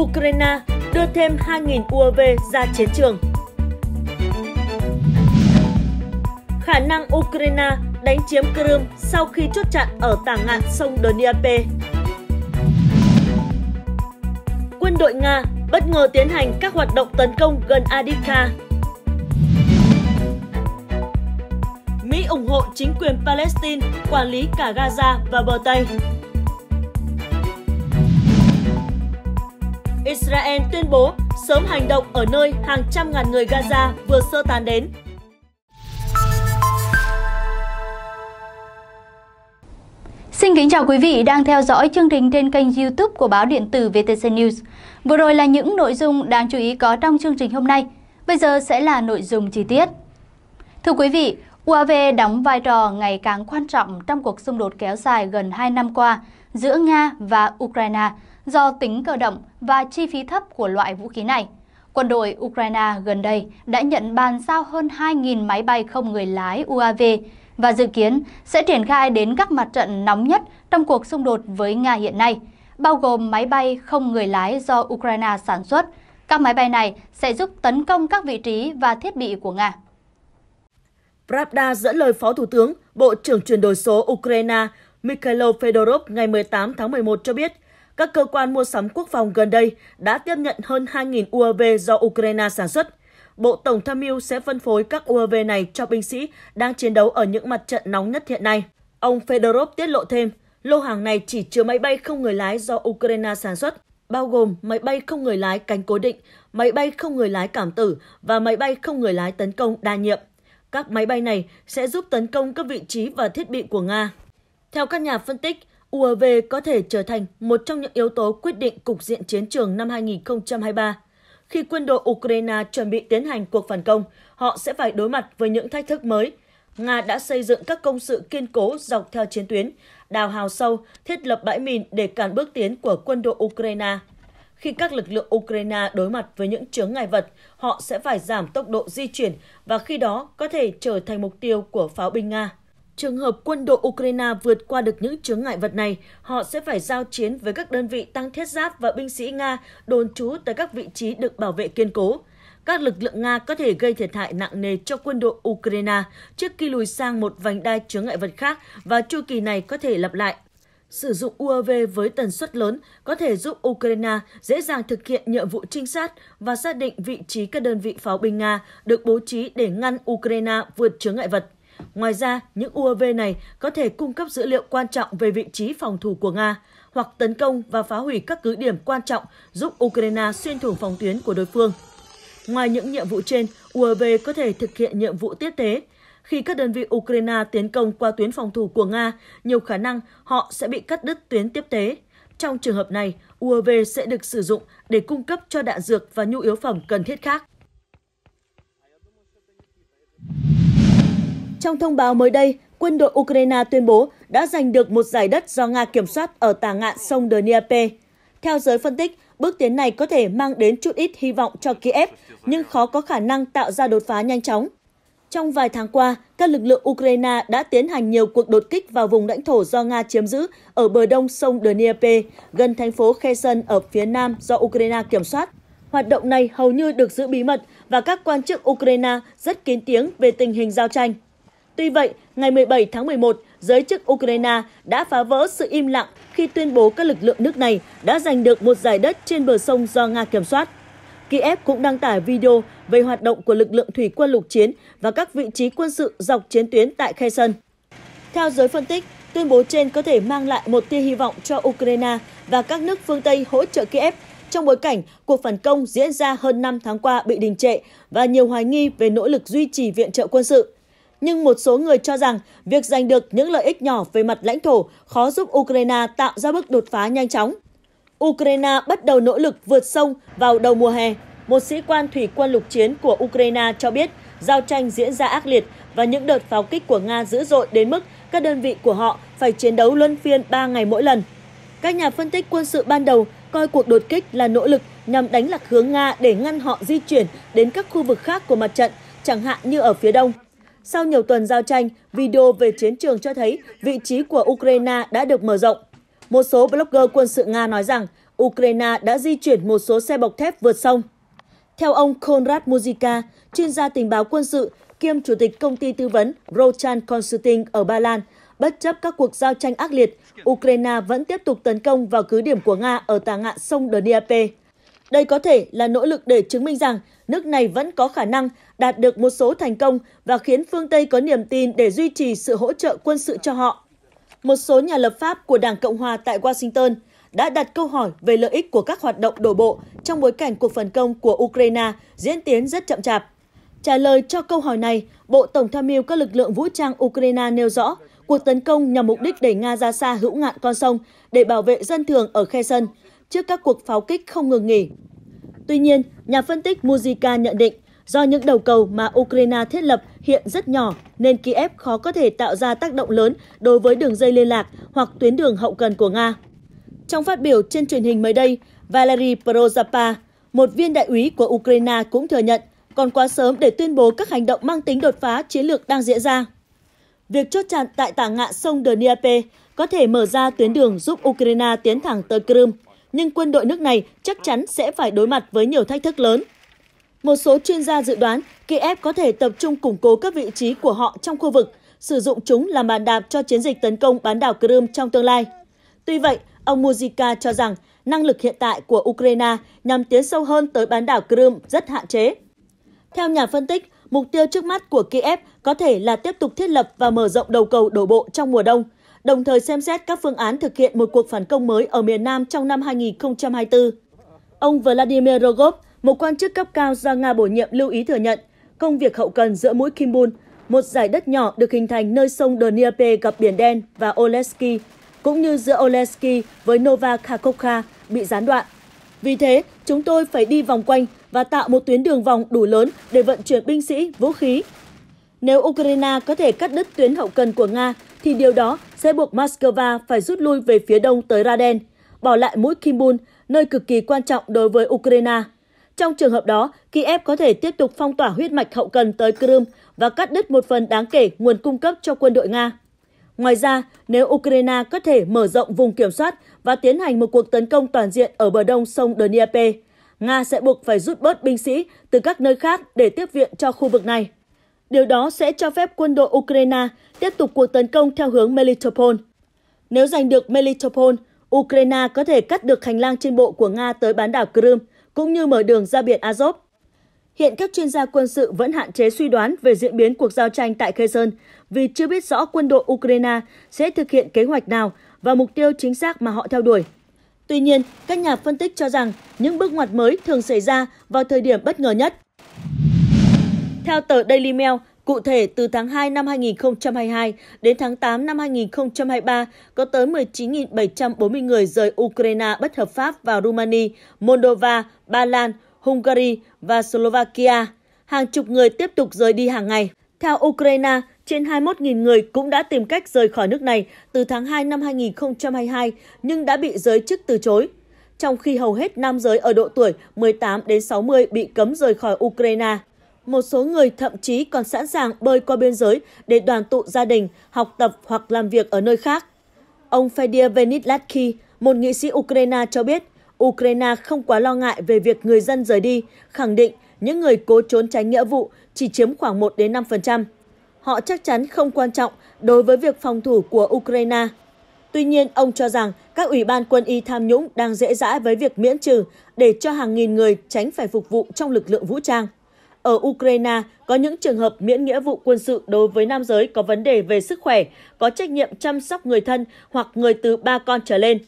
Ukraine đưa thêm 2.000 UAV ra chiến trường. Khả năng Ukraine đánh chiếm Crimea sau khi chốt chặn ở tả ngạn sông Dnieper. Quân đội Nga bất ngờ tiến hành các hoạt động tấn công gần Adivka. Mỹ ủng hộ chính quyền Palestine quản lý cả Gaza và bờ Tây. Israel tuyên bố sớm hành động ở nơi hàng trăm ngàn người Gaza vừa sơ tán đến. Xin kính chào quý vị đang theo dõi chương trình trên kênh YouTube của báo điện tử VTC News. Vừa rồi là những nội dung đáng chú ý có trong chương trình hôm nay. Bây giờ sẽ là nội dung chi tiết. Thưa quý vị, UAV đóng vai trò ngày càng quan trọng trong cuộc xung đột kéo dài gần 2 năm qua giữa Nga và Ukraine – do tính cơ động và chi phí thấp của loại vũ khí này. Quân đội Ukraine gần đây đã nhận bàn giao hơn 2.000 máy bay không người lái UAV và dự kiến sẽ triển khai đến các mặt trận nóng nhất trong cuộc xung đột với Nga hiện nay, bao gồm máy bay không người lái do Ukraine sản xuất. Các máy bay này sẽ giúp tấn công các vị trí và thiết bị của Nga. Pravda dẫn lời Phó Thủ tướng, Bộ trưởng chuyển đổi số Ukraine Mikhailo Fedorov ngày 18 tháng 11 cho biết các cơ quan mua sắm quốc phòng gần đây đã tiếp nhận hơn 2.000 UAV do Ukraine sản xuất. Bộ Tổng tham mưu sẽ phân phối các UAV này cho binh sĩ đang chiến đấu ở những mặt trận nóng nhất hiện nay. Ông Fedorov tiết lộ thêm, lô hàng này chỉ chứa máy bay không người lái do Ukraine sản xuất, bao gồm máy bay không người lái cánh cố định, máy bay không người lái cảm tử và máy bay không người lái tấn công đa nhiệm. Các máy bay này sẽ giúp tấn công các vị trí và thiết bị của Nga. Theo các nhà phân tích, UAV có thể trở thành một trong những yếu tố quyết định cục diện chiến trường năm 2023. Khi quân đội Ukraine chuẩn bị tiến hành cuộc phản công, họ sẽ phải đối mặt với những thách thức mới. Nga đã xây dựng các công sự kiên cố dọc theo chiến tuyến, đào hào sâu, thiết lập bãi mìn để cản bước tiến của quân đội Ukraine. Khi các lực lượng Ukraine đối mặt với những chướng ngại vật, họ sẽ phải giảm tốc độ di chuyển và khi đó có thể trở thành mục tiêu của pháo binh Nga. Trường hợp quân đội Ukraine vượt qua được những chướng ngại vật này, họ sẽ phải giao chiến với các đơn vị tăng thiết giáp và binh sĩ Nga đồn trú tại các vị trí được bảo vệ kiên cố. Các lực lượng Nga có thể gây thiệt hại nặng nề cho quân đội Ukraine trước khi lùi sang một vành đai chướng ngại vật khác và chu kỳ này có thể lặp lại. Sử dụng UAV với tần suất lớn có thể giúp Ukraine dễ dàng thực hiện nhiệm vụ trinh sát và xác định vị trí các đơn vị pháo binh Nga được bố trí để ngăn Ukraine vượt chướng ngại vật. Ngoài ra, những UAV này có thể cung cấp dữ liệu quan trọng về vị trí phòng thủ của Nga hoặc tấn công và phá hủy các cứ điểm quan trọng giúp Ukraine xuyên thủng phòng tuyến của đối phương. Ngoài những nhiệm vụ trên, UAV có thể thực hiện nhiệm vụ tiếp tế. Khi các đơn vị Ukraine tiến công qua tuyến phòng thủ của Nga, nhiều khả năng họ sẽ bị cắt đứt tuyến tiếp tế. Trong trường hợp này, UAV sẽ được sử dụng để cung cấp cho đạn dược và nhu yếu phẩm cần thiết khác. Trong thông báo mới đây, quân đội Ukraine tuyên bố đã giành được một giải đất do Nga kiểm soát ở tà ngạn sông Dnieper. Theo giới phân tích, bước tiến này có thể mang đến chút ít hy vọng cho Kiev, nhưng khó có khả năng tạo ra đột phá nhanh chóng. Trong vài tháng qua, các lực lượng Ukraine đã tiến hành nhiều cuộc đột kích vào vùng lãnh thổ do Nga chiếm giữ ở bờ đông sông Dnieper, gần thành phố Kherson ở phía nam do Ukraine kiểm soát. Hoạt động này hầu như được giữ bí mật và các quan chức Ukraine rất kín tiếng về tình hình giao tranh. Tuy vậy, ngày 17 tháng 11, giới chức Ukraine đã phá vỡ sự im lặng khi tuyên bố các lực lượng nước này đã giành được một giải đất trên bờ sông do Nga kiểm soát. Kiev cũng đăng tải video về hoạt động của lực lượng thủy quân lục chiến và các vị trí quân sự dọc chiến tuyến tại Kherson. Theo giới phân tích, tuyên bố trên có thể mang lại một tia hy vọng cho Ukraine và các nước phương Tây hỗ trợ Kiev trong bối cảnh cuộc phản công diễn ra hơn 5 tháng qua bị đình trệ và nhiều hoài nghi về nỗ lực duy trì viện trợ quân sự nhưng một số người cho rằng việc giành được những lợi ích nhỏ về mặt lãnh thổ khó giúp Ukraine tạo ra bước đột phá nhanh chóng. Ukraine bắt đầu nỗ lực vượt sông vào đầu mùa hè. Một sĩ quan thủy quân lục chiến của Ukraine cho biết giao tranh diễn ra ác liệt và những đợt pháo kích của Nga dữ dội đến mức các đơn vị của họ phải chiến đấu luân phiên 3 ngày mỗi lần. Các nhà phân tích quân sự ban đầu coi cuộc đột kích là nỗ lực nhằm đánh lạc hướng Nga để ngăn họ di chuyển đến các khu vực khác của mặt trận, chẳng hạn như ở phía đông. Sau nhiều tuần giao tranh, video về chiến trường cho thấy vị trí của Ukraine đã được mở rộng. Một số blogger quân sự Nga nói rằng Ukraine đã di chuyển một số xe bọc thép vượt sông. Theo ông Konrad Muzika, chuyên gia tình báo quân sự kiêm chủ tịch công ty tư vấn Rochan Consulting ở Ba Lan, bất chấp các cuộc giao tranh ác liệt, Ukraine vẫn tiếp tục tấn công vào cứ điểm của Nga ở tà ngạn sông Dnieper. Đây có thể là nỗ lực để chứng minh rằng nước này vẫn có khả năng đạt được một số thành công và khiến phương Tây có niềm tin để duy trì sự hỗ trợ quân sự cho họ. Một số nhà lập pháp của Đảng Cộng hòa tại Washington đã đặt câu hỏi về lợi ích của các hoạt động đổ bộ trong bối cảnh cuộc phản công của Ukraine diễn tiến rất chậm chạp. Trả lời cho câu hỏi này, Bộ Tổng tham mưu các lực lượng vũ trang Ukraine nêu rõ cuộc tấn công nhằm mục đích đẩy Nga ra xa hữu ngạn con sông để bảo vệ dân thường ở khe sân trước các cuộc pháo kích không ngừng nghỉ. Tuy nhiên, nhà phân tích Mujica nhận định do những đầu cầu mà Ukraine thiết lập hiện rất nhỏ nên Kiev khó có thể tạo ra tác động lớn đối với đường dây liên lạc hoặc tuyến đường hậu cần của Nga. Trong phát biểu trên truyền hình mới đây, Valery Prozapa, một viên đại úy của Ukraine cũng thừa nhận còn quá sớm để tuyên bố các hành động mang tính đột phá chiến lược đang diễn ra. Việc chốt chặn tại tả ngạn sông Dnieper có thể mở ra tuyến đường giúp Ukraine tiến thẳng tới Crimea nhưng quân đội nước này chắc chắn sẽ phải đối mặt với nhiều thách thức lớn. Một số chuyên gia dự đoán Kiev có thể tập trung củng cố các vị trí của họ trong khu vực, sử dụng chúng làm bàn đạp cho chiến dịch tấn công bán đảo Crimea trong tương lai. Tuy vậy, ông Muzika cho rằng năng lực hiện tại của Ukraine nhằm tiến sâu hơn tới bán đảo Crimea rất hạn chế. Theo nhà phân tích, mục tiêu trước mắt của Kiev có thể là tiếp tục thiết lập và mở rộng đầu cầu đổ bộ trong mùa đông – đồng thời xem xét các phương án thực hiện một cuộc phản công mới ở miền Nam trong năm 2024. Ông Vladimir Rogov, một quan chức cấp cao do Nga bổ nhiệm lưu ý thừa nhận, công việc hậu cần giữa mũi Kim một giải đất nhỏ được hình thành nơi sông Dnieper gặp Biển Đen và Oleski, cũng như giữa Oleski với Nova Kharkovka bị gián đoạn. Vì thế, chúng tôi phải đi vòng quanh và tạo một tuyến đường vòng đủ lớn để vận chuyển binh sĩ, vũ khí. Nếu Ukraine có thể cắt đứt tuyến hậu cần của Nga, thì điều đó sẽ buộc Moscow phải rút lui về phía đông tới Raden, bỏ lại mũi Kimbun, nơi cực kỳ quan trọng đối với Ukraine. Trong trường hợp đó, Kiev có thể tiếp tục phong tỏa huyết mạch hậu cần tới Crimea và cắt đứt một phần đáng kể nguồn cung cấp cho quân đội Nga. Ngoài ra, nếu Ukraine có thể mở rộng vùng kiểm soát và tiến hành một cuộc tấn công toàn diện ở bờ đông sông Dnieper, Nga sẽ buộc phải rút bớt binh sĩ từ các nơi khác để tiếp viện cho khu vực này. Điều đó sẽ cho phép quân đội Ukraine tiếp tục cuộc tấn công theo hướng Melitopol. Nếu giành được Melitopol, Ukraine có thể cắt được hành lang trên bộ của Nga tới bán đảo Crimea, cũng như mở đường ra biển Azov. Hiện các chuyên gia quân sự vẫn hạn chế suy đoán về diễn biến cuộc giao tranh tại Kherson vì chưa biết rõ quân đội Ukraine sẽ thực hiện kế hoạch nào và mục tiêu chính xác mà họ theo đuổi. Tuy nhiên, các nhà phân tích cho rằng những bước ngoặt mới thường xảy ra vào thời điểm bất ngờ nhất. Theo tờ Daily Mail, Cụ thể, từ tháng 2 năm 2022 đến tháng 8 năm 2023, có tới 19.740 người rời Ukraine bất hợp pháp vào Rumania, Moldova, Ba Lan, Hungary và Slovakia. Hàng chục người tiếp tục rời đi hàng ngày. Theo Ukraine, trên 21.000 người cũng đã tìm cách rời khỏi nước này từ tháng 2 năm 2022 nhưng đã bị giới chức từ chối. Trong khi hầu hết nam giới ở độ tuổi 18 đến 60 bị cấm rời khỏi Ukraine một số người thậm chí còn sẵn sàng bơi qua biên giới để đoàn tụ gia đình, học tập hoặc làm việc ở nơi khác. Ông Fedir Venitlatki, một nghị sĩ Ukraine cho biết, Ukraine không quá lo ngại về việc người dân rời đi, khẳng định những người cố trốn tránh nghĩa vụ chỉ chiếm khoảng 1 đến 5%. Họ chắc chắn không quan trọng đối với việc phòng thủ của Ukraine. Tuy nhiên, ông cho rằng các ủy ban quân y tham nhũng đang dễ dãi với việc miễn trừ để cho hàng nghìn người tránh phải phục vụ trong lực lượng vũ trang ở Ukraine có những trường hợp miễn nghĩa vụ quân sự đối với nam giới có vấn đề về sức khỏe, có trách nhiệm chăm sóc người thân hoặc người từ ba con trở lên.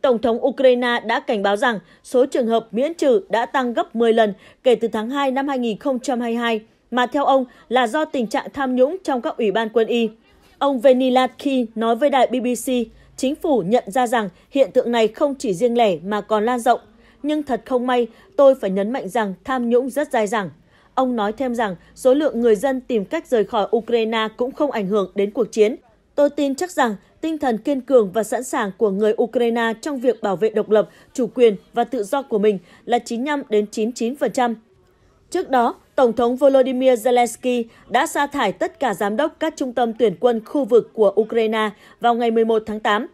Tổng thống Ukraine đã cảnh báo rằng số trường hợp miễn trừ đã tăng gấp 10 lần kể từ tháng 2 năm 2022, mà theo ông là do tình trạng tham nhũng trong các ủy ban quân y. Ông Venilatki nói với đài BBC, chính phủ nhận ra rằng hiện tượng này không chỉ riêng lẻ mà còn lan rộng. Nhưng thật không may, tôi phải nhấn mạnh rằng tham nhũng rất dai dẳng. Ông nói thêm rằng số lượng người dân tìm cách rời khỏi Ukraine cũng không ảnh hưởng đến cuộc chiến. Tôi tin chắc rằng tinh thần kiên cường và sẵn sàng của người Ukraine trong việc bảo vệ độc lập, chủ quyền và tự do của mình là 95 đến 99%. Trước đó, Tổng thống Volodymyr Zelensky đã sa thải tất cả giám đốc các trung tâm tuyển quân khu vực của Ukraine vào ngày 11 tháng 8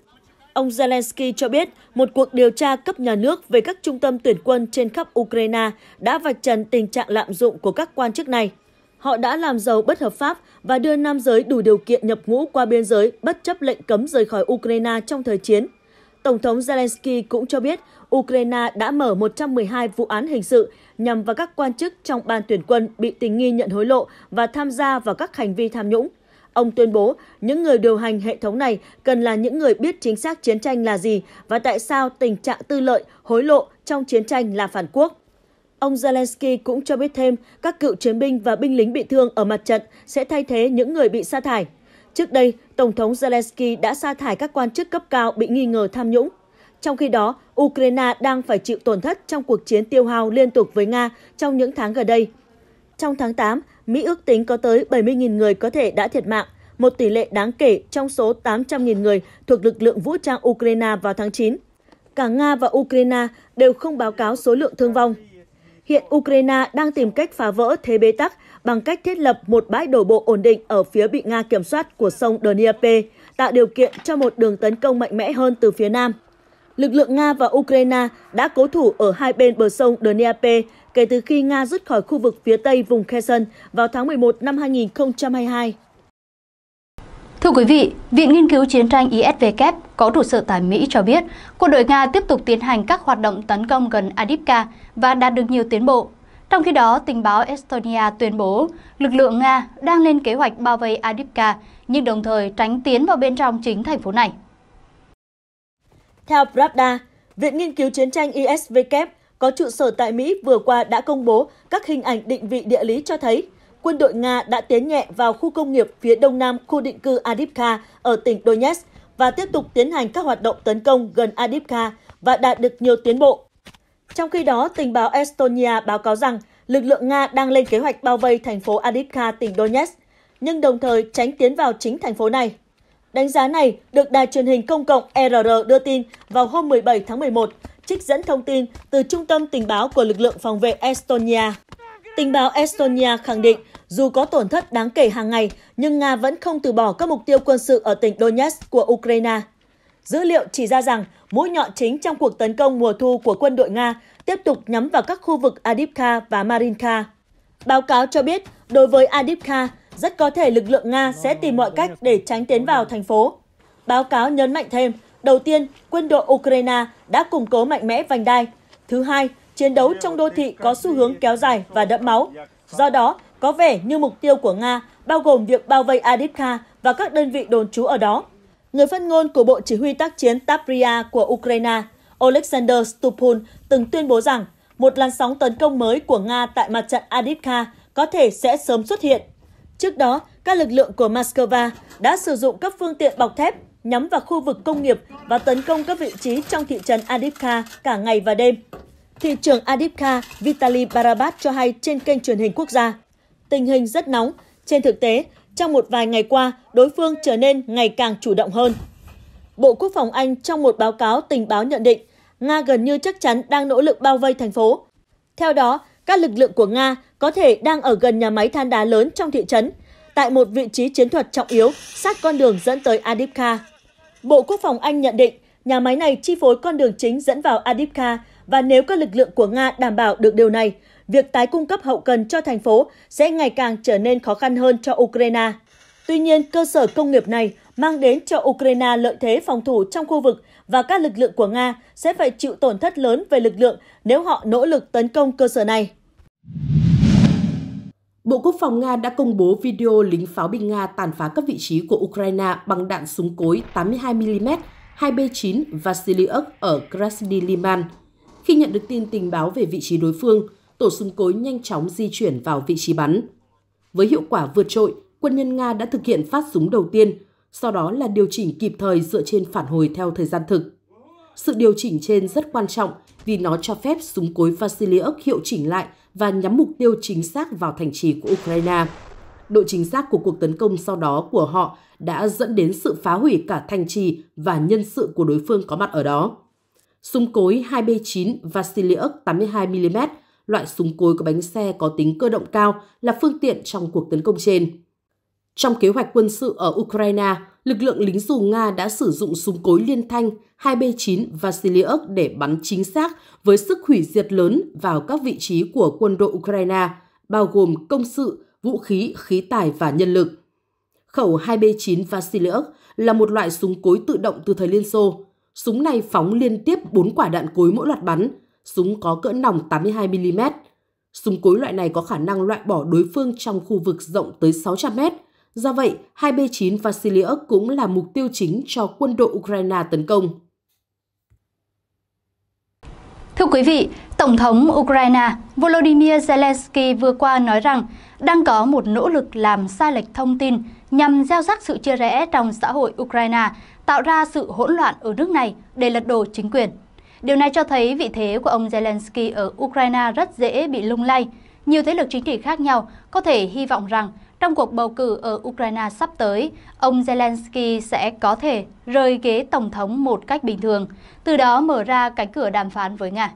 ông Zelensky cho biết một cuộc điều tra cấp nhà nước về các trung tâm tuyển quân trên khắp Ukraine đã vạch trần tình trạng lạm dụng của các quan chức này. Họ đã làm giàu bất hợp pháp và đưa nam giới đủ điều kiện nhập ngũ qua biên giới bất chấp lệnh cấm rời khỏi Ukraine trong thời chiến. Tổng thống Zelensky cũng cho biết Ukraine đã mở 112 vụ án hình sự nhằm vào các quan chức trong ban tuyển quân bị tình nghi nhận hối lộ và tham gia vào các hành vi tham nhũng. Ông tuyên bố những người điều hành hệ thống này cần là những người biết chính xác chiến tranh là gì và tại sao tình trạng tư lợi, hối lộ trong chiến tranh là phản quốc. Ông Zelensky cũng cho biết thêm các cựu chiến binh và binh lính bị thương ở mặt trận sẽ thay thế những người bị sa thải. Trước đây, Tổng thống Zelensky đã sa thải các quan chức cấp cao bị nghi ngờ tham nhũng. Trong khi đó, Ukraine đang phải chịu tổn thất trong cuộc chiến tiêu hao liên tục với Nga trong những tháng gần đây. Trong tháng 8, Mỹ ước tính có tới 70.000 người có thể đã thiệt mạng, một tỷ lệ đáng kể trong số 800.000 người thuộc lực lượng vũ trang Ukraine vào tháng 9. Cả Nga và Ukraine đều không báo cáo số lượng thương vong. Hiện Ukraine đang tìm cách phá vỡ thế bế tắc bằng cách thiết lập một bãi đổ bộ ổn định ở phía bị Nga kiểm soát của sông Dnieper, tạo điều kiện cho một đường tấn công mạnh mẽ hơn từ phía nam. Lực lượng Nga và Ukraine đã cố thủ ở hai bên bờ sông Dnieper kể từ khi Nga rút khỏi khu vực phía tây vùng Kherson vào tháng 11 năm 2022. Thưa quý vị, Viện Nghiên cứu Chiến tranh ISW có trụ sở tại Mỹ cho biết quân đội Nga tiếp tục tiến hành các hoạt động tấn công gần Adipka và đạt được nhiều tiến bộ. Trong khi đó, tình báo Estonia tuyên bố lực lượng Nga đang lên kế hoạch bao vây Adipka nhưng đồng thời tránh tiến vào bên trong chính thành phố này. Theo Pravda, Viện Nghiên cứu Chiến tranh ISW có trụ sở tại Mỹ vừa qua đã công bố các hình ảnh định vị địa lý cho thấy quân đội Nga đã tiến nhẹ vào khu công nghiệp phía đông nam khu định cư Adipka ở tỉnh Donetsk và tiếp tục tiến hành các hoạt động tấn công gần Adipka và đạt được nhiều tiến bộ. Trong khi đó, tình báo Estonia báo cáo rằng lực lượng Nga đang lên kế hoạch bao vây thành phố Adipka, tỉnh Donetsk, nhưng đồng thời tránh tiến vào chính thành phố này. Đánh giá này được đài truyền hình công cộng RR đưa tin vào hôm 17 tháng 11 trích dẫn thông tin từ Trung tâm Tình báo của lực lượng phòng vệ Estonia. Tình báo Estonia khẳng định dù có tổn thất đáng kể hàng ngày, nhưng Nga vẫn không từ bỏ các mục tiêu quân sự ở tỉnh Donetsk của Ukraine. Dữ liệu chỉ ra rằng mũi nhọn chính trong cuộc tấn công mùa thu của quân đội Nga tiếp tục nhắm vào các khu vực Adipka và Marinka. Báo cáo cho biết, đối với Adipka, rất có thể lực lượng Nga sẽ tìm mọi cách để tránh tiến vào thành phố. Báo cáo nhấn mạnh thêm, Đầu tiên, quân đội Ukraine đã củng cố mạnh mẽ vành đai. Thứ hai, chiến đấu trong đô thị có xu hướng kéo dài và đẫm máu. Do đó, có vẻ như mục tiêu của Nga bao gồm việc bao vây Adivka và các đơn vị đồn trú ở đó. Người phát ngôn của Bộ Chỉ huy tác chiến Tapria của Ukraine, Oleksandr Stupun, từng tuyên bố rằng một làn sóng tấn công mới của Nga tại mặt trận Adivka có thể sẽ sớm xuất hiện. Trước đó, các lực lượng của Moscow đã sử dụng các phương tiện bọc thép nhắm vào khu vực công nghiệp và tấn công các vị trí trong thị trấn Adipka cả ngày và đêm. Thị trưởng Adipka Vitali Barabat cho hay trên kênh truyền hình quốc gia. Tình hình rất nóng. Trên thực tế, trong một vài ngày qua, đối phương trở nên ngày càng chủ động hơn. Bộ Quốc phòng Anh trong một báo cáo tình báo nhận định, Nga gần như chắc chắn đang nỗ lực bao vây thành phố. Theo đó, các lực lượng của Nga có thể đang ở gần nhà máy than đá lớn trong thị trấn, tại một vị trí chiến thuật trọng yếu sát con đường dẫn tới Adipka. Bộ Quốc phòng Anh nhận định nhà máy này chi phối con đường chính dẫn vào Adipka và nếu các lực lượng của Nga đảm bảo được điều này, việc tái cung cấp hậu cần cho thành phố sẽ ngày càng trở nên khó khăn hơn cho Ukraine. Tuy nhiên, cơ sở công nghiệp này mang đến cho Ukraine lợi thế phòng thủ trong khu vực và các lực lượng của Nga sẽ phải chịu tổn thất lớn về lực lượng nếu họ nỗ lực tấn công cơ sở này. Bộ Quốc phòng Nga đã công bố video lính pháo binh Nga tàn phá các vị trí của Ukraine bằng đạn súng cối 82mm 2B9 Vasiliuk ở Krasny Liman. Khi nhận được tin tình báo về vị trí đối phương, tổ súng cối nhanh chóng di chuyển vào vị trí bắn. Với hiệu quả vượt trội, quân nhân Nga đã thực hiện phát súng đầu tiên, sau đó là điều chỉnh kịp thời dựa trên phản hồi theo thời gian thực. Sự điều chỉnh trên rất quan trọng vì nó cho phép súng cối Vasiliuk hiệu chỉnh lại – và nhắm mục tiêu chính xác vào thành trì của Ukraine. Độ chính xác của cuộc tấn công sau đó của họ đã dẫn đến sự phá hủy cả thành trì và nhân sự của đối phương có mặt ở đó. Súng cối 2B9 Vasiliuk 82mm, loại súng cối có bánh xe có tính cơ động cao là phương tiện trong cuộc tấn công trên. Trong kế hoạch quân sự ở Ukraine, lực lượng lính dù Nga đã sử dụng súng cối liên thanh 2B9 Vasiliuk để bắn chính xác với sức hủy diệt lớn vào các vị trí của quân đội Ukraine, bao gồm công sự, vũ khí, khí tài và nhân lực. Khẩu 2B9 Vasiliuk là một loại súng cối tự động từ thời Liên Xô. Súng này phóng liên tiếp 4 quả đạn cối mỗi loạt bắn, súng có cỡ nòng 82mm. Súng cối loại này có khả năng loại bỏ đối phương trong khu vực rộng tới 600m. Do vậy, 2B9 Vasiliuk cũng là mục tiêu chính cho quân đội Ukraine tấn công. Thưa quý vị, Tổng thống Ukraine Volodymyr Zelensky vừa qua nói rằng đang có một nỗ lực làm sai lệch thông tin nhằm gieo rắc sự chia rẽ trong xã hội Ukraine, tạo ra sự hỗn loạn ở nước này để lật đổ chính quyền. Điều này cho thấy vị thế của ông Zelensky ở Ukraine rất dễ bị lung lay. Nhiều thế lực chính trị khác nhau có thể hy vọng rằng trong cuộc bầu cử ở Ukraine sắp tới, ông Zelensky sẽ có thể rời ghế Tổng thống một cách bình thường, từ đó mở ra cánh cửa đàm phán với Nga.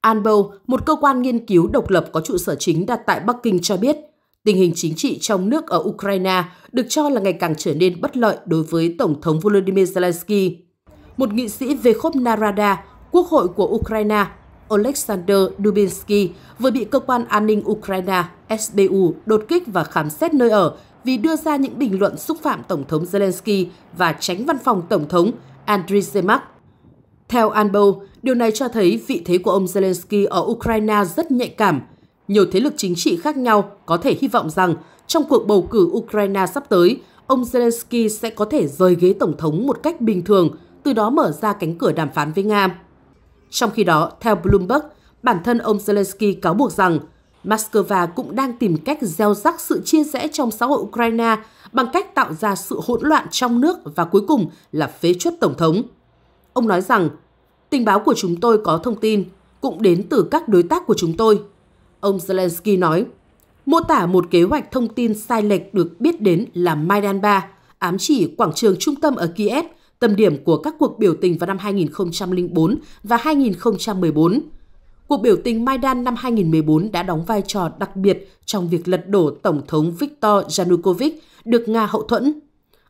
Anbo, một cơ quan nghiên cứu độc lập có trụ sở chính đặt tại Bắc Kinh cho biết, tình hình chính trị trong nước ở Ukraine được cho là ngày càng trở nên bất lợi đối với Tổng thống Volodymyr Zelensky. Một nghị sĩ về khốp Narada, quốc hội của Ukraine, Oleksandr Dubinsky vừa bị cơ quan an ninh Ukraine SBU đột kích và khám xét nơi ở vì đưa ra những bình luận xúc phạm Tổng thống Zelensky và tránh văn phòng Tổng thống Andriy Zemak. Theo Anbo, điều này cho thấy vị thế của ông Zelensky ở Ukraine rất nhạy cảm. Nhiều thế lực chính trị khác nhau có thể hy vọng rằng trong cuộc bầu cử Ukraine sắp tới, ông Zelensky sẽ có thể rời ghế Tổng thống một cách bình thường, từ đó mở ra cánh cửa đàm phán với Nga. Trong khi đó, theo Bloomberg, bản thân ông Zelensky cáo buộc rằng Moscow cũng đang tìm cách gieo rắc sự chia rẽ trong xã hội Ukraine bằng cách tạo ra sự hỗn loạn trong nước và cuối cùng là phế chuất Tổng thống. Ông nói rằng, tình báo của chúng tôi có thông tin, cũng đến từ các đối tác của chúng tôi. Ông Zelensky nói, mô tả một kế hoạch thông tin sai lệch được biết đến là Maidan 3, ám chỉ quảng trường trung tâm ở Kiev tâm điểm của các cuộc biểu tình vào năm 2004 và 2014. Cuộc biểu tình Maidan năm 2014 đã đóng vai trò đặc biệt trong việc lật đổ Tổng thống Viktor Yanukovych được Nga hậu thuẫn.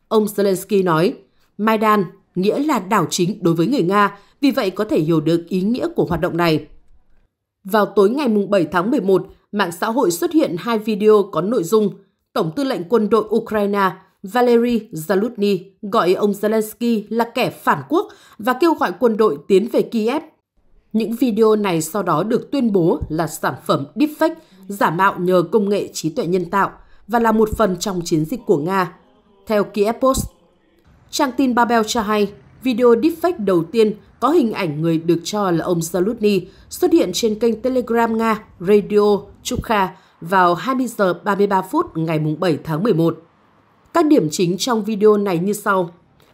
Ông Zelensky nói, Maidan nghĩa là đảo chính đối với người Nga, vì vậy có thể hiểu được ý nghĩa của hoạt động này. Vào tối ngày 7 tháng 11, mạng xã hội xuất hiện hai video có nội dung Tổng tư lệnh quân đội Ukraine Valery Zalutny gọi ông Zelensky là kẻ phản quốc và kêu gọi quân đội tiến về Kiev. Những video này sau đó được tuyên bố là sản phẩm deepfake, giả mạo nhờ công nghệ trí tuệ nhân tạo và là một phần trong chiến dịch của Nga. Theo Kiev Post, trang tin Babel cho hay video deepfake đầu tiên có hình ảnh người được cho là ông Zalutny xuất hiện trên kênh Telegram Nga Radio Chukha vào 20 giờ 33 phút ngày 7 tháng 11. Các điểm chính trong video này như sau.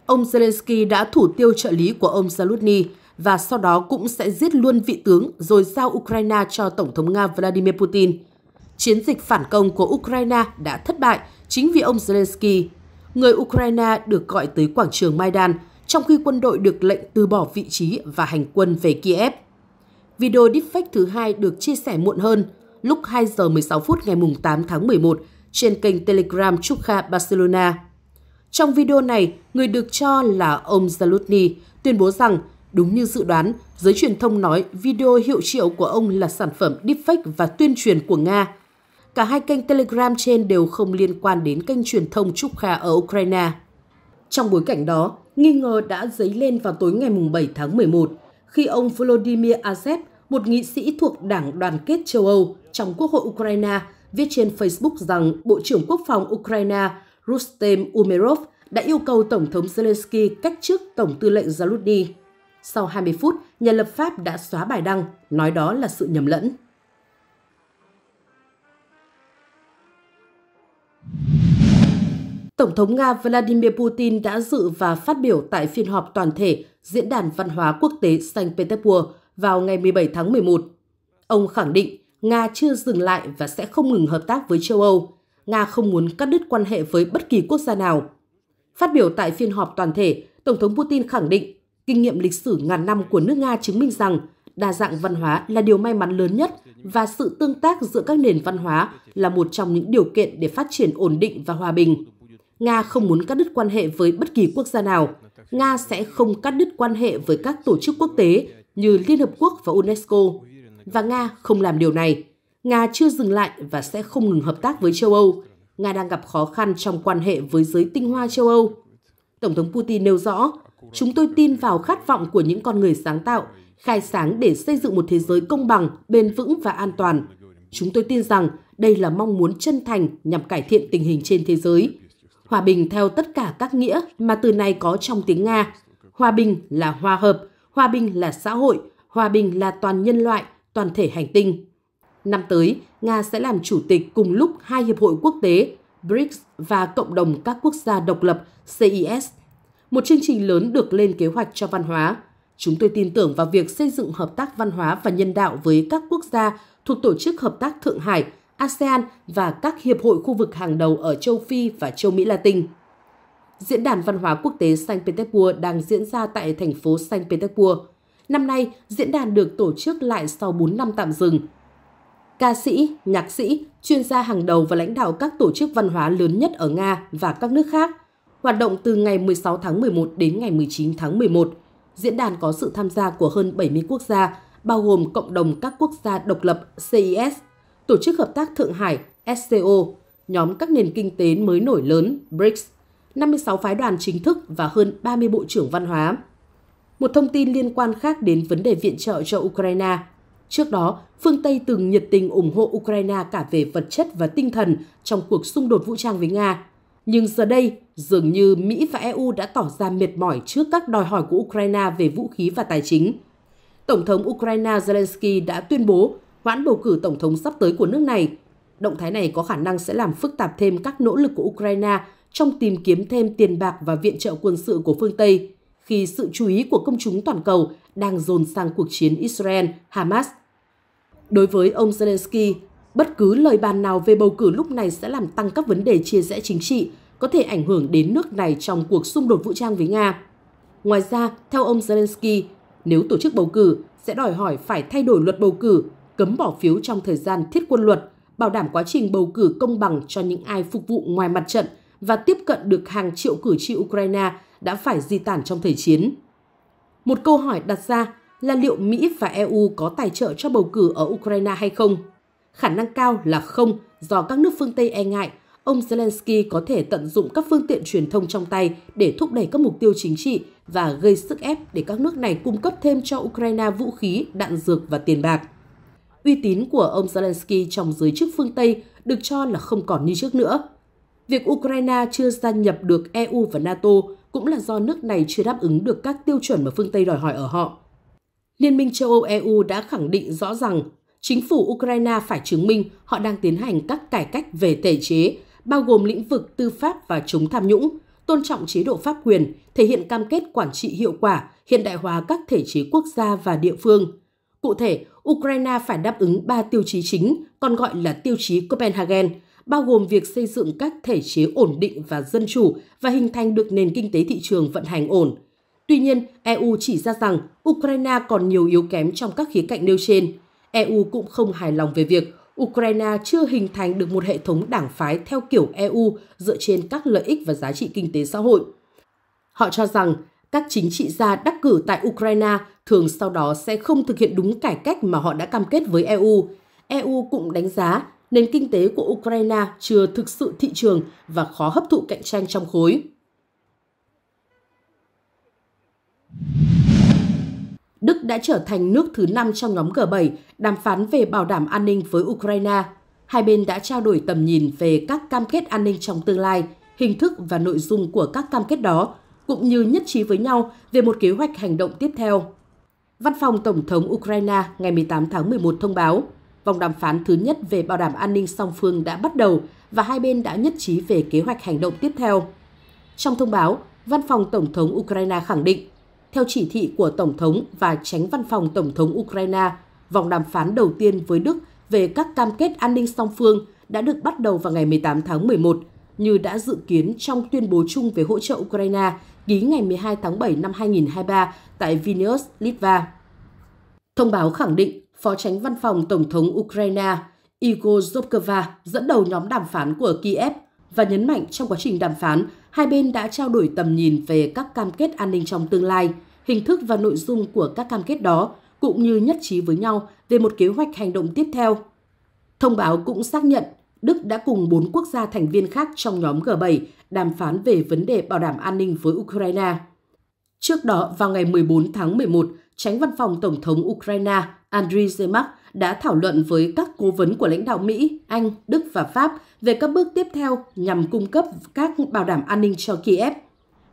Ông Zelensky đã thủ tiêu trợ lý của ông Zalutny và sau đó cũng sẽ giết luôn vị tướng rồi giao Ukraine cho Tổng thống Nga Vladimir Putin. Chiến dịch phản công của Ukraine đã thất bại chính vì ông Zelensky. Người Ukraine được gọi tới quảng trường Maidan, trong khi quân đội được lệnh từ bỏ vị trí và hành quân về Kiev. Video deepfake thứ hai được chia sẻ muộn hơn, lúc 2 giờ 16 phút ngày 8 tháng 11 trên kênh Telegram Trúc Kha Barcelona. Trong video này, người được cho là ông Zalutny tuyên bố rằng Đúng như dự đoán, giới truyền thông nói video hiệu triệu của ông là sản phẩm deepfake và tuyên truyền của Nga. Cả hai kênh Telegram trên đều không liên quan đến kênh truyền thông Trúc Kha ở Ukraine. Trong bối cảnh đó, nghi ngờ đã dấy lên vào tối ngày 7 tháng 11, khi ông Volodymyr Azev, một nghị sĩ thuộc Đảng Đoàn kết châu Âu trong Quốc hội Ukraine, viết trên Facebook rằng Bộ trưởng Quốc phòng Ukraine Rustem Umerov đã yêu cầu Tổng thống Zelensky cách chức Tổng tư lệnh Zaludny. Sau 20 phút, nhà lập pháp đã xóa bài đăng, nói đó là sự nhầm lẫn. Tổng thống Nga Vladimir Putin đã dự và phát biểu tại phiên họp toàn thể Diễn đàn Văn hóa Quốc tế Saint Petersburg vào ngày 17 tháng 11. Ông khẳng định Nga chưa dừng lại và sẽ không ngừng hợp tác với châu Âu. Nga không muốn cắt đứt quan hệ với bất kỳ quốc gia nào. Phát biểu tại phiên họp toàn thể, Tổng thống Putin khẳng định kinh nghiệm lịch sử ngàn năm của nước Nga chứng minh rằng đa dạng văn hóa là điều may mắn lớn nhất và sự tương tác giữa các nền văn hóa là một trong những điều kiện để phát triển ổn định và hòa bình. Nga không muốn cắt đứt quan hệ với bất kỳ quốc gia nào. Nga sẽ không cắt đứt quan hệ với các tổ chức quốc tế như Liên Hợp Quốc và UNESCO và Nga không làm điều này. Nga chưa dừng lại và sẽ không ngừng hợp tác với châu Âu. Nga đang gặp khó khăn trong quan hệ với giới tinh hoa châu Âu. Tổng thống Putin nêu rõ, chúng tôi tin vào khát vọng của những con người sáng tạo, khai sáng để xây dựng một thế giới công bằng, bền vững và an toàn. Chúng tôi tin rằng đây là mong muốn chân thành nhằm cải thiện tình hình trên thế giới. Hòa bình theo tất cả các nghĩa mà từ này có trong tiếng Nga. Hòa bình là hòa hợp, hòa bình là xã hội, hòa bình là toàn nhân loại, toàn thể hành tinh. Năm tới, Nga sẽ làm chủ tịch cùng lúc hai hiệp hội quốc tế BRICS và Cộng đồng các quốc gia độc lập CIS. Một chương trình lớn được lên kế hoạch cho văn hóa. Chúng tôi tin tưởng vào việc xây dựng hợp tác văn hóa và nhân đạo với các quốc gia thuộc Tổ chức Hợp tác Thượng Hải, ASEAN và các hiệp hội khu vực hàng đầu ở châu Phi và châu Mỹ Latin. Diễn đàn văn hóa quốc tế Saint Petersburg đang diễn ra tại thành phố Saint Petersburg – Năm nay, diễn đàn được tổ chức lại sau 4 năm tạm dừng. Ca sĩ, nhạc sĩ, chuyên gia hàng đầu và lãnh đạo các tổ chức văn hóa lớn nhất ở Nga và các nước khác hoạt động từ ngày 16 tháng 11 đến ngày 19 tháng 11. Diễn đàn có sự tham gia của hơn 70 quốc gia, bao gồm cộng đồng các quốc gia độc lập CIS, Tổ chức Hợp tác Thượng Hải SCO, nhóm các nền kinh tế mới nổi lớn BRICS, 56 phái đoàn chính thức và hơn 30 bộ trưởng văn hóa. Một thông tin liên quan khác đến vấn đề viện trợ cho Ukraine. Trước đó, phương Tây từng nhiệt tình ủng hộ Ukraine cả về vật chất và tinh thần trong cuộc xung đột vũ trang với Nga. Nhưng giờ đây, dường như Mỹ và EU đã tỏ ra mệt mỏi trước các đòi hỏi của Ukraine về vũ khí và tài chính. Tổng thống Ukraine Zelensky đã tuyên bố hoãn bầu cử tổng thống sắp tới của nước này. Động thái này có khả năng sẽ làm phức tạp thêm các nỗ lực của Ukraine trong tìm kiếm thêm tiền bạc và viện trợ quân sự của phương Tây khi sự chú ý của công chúng toàn cầu đang dồn sang cuộc chiến Israel-Hamas. Đối với ông Zelensky, bất cứ lời bàn nào về bầu cử lúc này sẽ làm tăng các vấn đề chia rẽ chính trị, có thể ảnh hưởng đến nước này trong cuộc xung đột vũ trang với Nga. Ngoài ra, theo ông Zelensky, nếu tổ chức bầu cử sẽ đòi hỏi phải thay đổi luật bầu cử, cấm bỏ phiếu trong thời gian thiết quân luật, bảo đảm quá trình bầu cử công bằng cho những ai phục vụ ngoài mặt trận và tiếp cận được hàng triệu cử tri Ukraine đã phải di tản trong thời chiến. Một câu hỏi đặt ra là liệu Mỹ và EU có tài trợ cho bầu cử ở Ukraine hay không? Khả năng cao là không do các nước phương Tây e ngại ông Zelensky có thể tận dụng các phương tiện truyền thông trong tay để thúc đẩy các mục tiêu chính trị và gây sức ép để các nước này cung cấp thêm cho Ukraine vũ khí, đạn dược và tiền bạc. Uy tín của ông Zelensky trong giới chức phương Tây được cho là không còn như trước nữa. Việc Ukraine chưa gia nhập được EU và NATO cũng là do nước này chưa đáp ứng được các tiêu chuẩn mà phương Tây đòi hỏi ở họ. Liên minh châu Âu EU đã khẳng định rõ rằng chính phủ Ukraine phải chứng minh họ đang tiến hành các cải cách về thể chế, bao gồm lĩnh vực tư pháp và chống tham nhũng, tôn trọng chế độ pháp quyền, thể hiện cam kết quản trị hiệu quả, hiện đại hóa các thể chế quốc gia và địa phương. Cụ thể, Ukraine phải đáp ứng 3 tiêu chí chính, còn gọi là tiêu chí Copenhagen, bao gồm việc xây dựng các thể chế ổn định và dân chủ và hình thành được nền kinh tế thị trường vận hành ổn. Tuy nhiên, EU chỉ ra rằng Ukraine còn nhiều yếu kém trong các khía cạnh nêu trên. EU cũng không hài lòng về việc Ukraine chưa hình thành được một hệ thống đảng phái theo kiểu EU dựa trên các lợi ích và giá trị kinh tế xã hội. Họ cho rằng các chính trị gia đắc cử tại Ukraine thường sau đó sẽ không thực hiện đúng cải cách mà họ đã cam kết với EU. EU cũng đánh giá nền kinh tế của Ukraine chưa thực sự thị trường và khó hấp thụ cạnh tranh trong khối. Đức đã trở thành nước thứ 5 trong nhóm G7 đàm phán về bảo đảm an ninh với Ukraine. Hai bên đã trao đổi tầm nhìn về các cam kết an ninh trong tương lai, hình thức và nội dung của các cam kết đó, cũng như nhất trí với nhau về một kế hoạch hành động tiếp theo. Văn phòng Tổng thống Ukraine ngày 18 tháng 11 thông báo, Vòng đàm phán thứ nhất về bảo đảm an ninh song phương đã bắt đầu và hai bên đã nhất trí về kế hoạch hành động tiếp theo. Trong thông báo, Văn phòng Tổng thống Ukraine khẳng định, theo chỉ thị của Tổng thống và tránh văn phòng Tổng thống Ukraine, vòng đàm phán đầu tiên với Đức về các cam kết an ninh song phương đã được bắt đầu vào ngày 18 tháng 11, như đã dự kiến trong tuyên bố chung về hỗ trợ Ukraine ký ngày 12 tháng 7 năm 2023 tại Vilnius, Litva. Thông báo khẳng định Phó tránh văn phòng Tổng thống Ukraine Igor Zobkova dẫn đầu nhóm đàm phán của Kiev và nhấn mạnh trong quá trình đàm phán, hai bên đã trao đổi tầm nhìn về các cam kết an ninh trong tương lai, hình thức và nội dung của các cam kết đó, cũng như nhất trí với nhau về một kế hoạch hành động tiếp theo. Thông báo cũng xác nhận Đức đã cùng bốn quốc gia thành viên khác trong nhóm G7 đàm phán về vấn đề bảo đảm an ninh với Ukraine. Trước đó, vào ngày 14 tháng 11, tránh văn phòng Tổng thống Ukraine Andriy Zemak đã thảo luận với các cố vấn của lãnh đạo Mỹ, Anh, Đức và Pháp về các bước tiếp theo nhằm cung cấp các bảo đảm an ninh cho Kiev.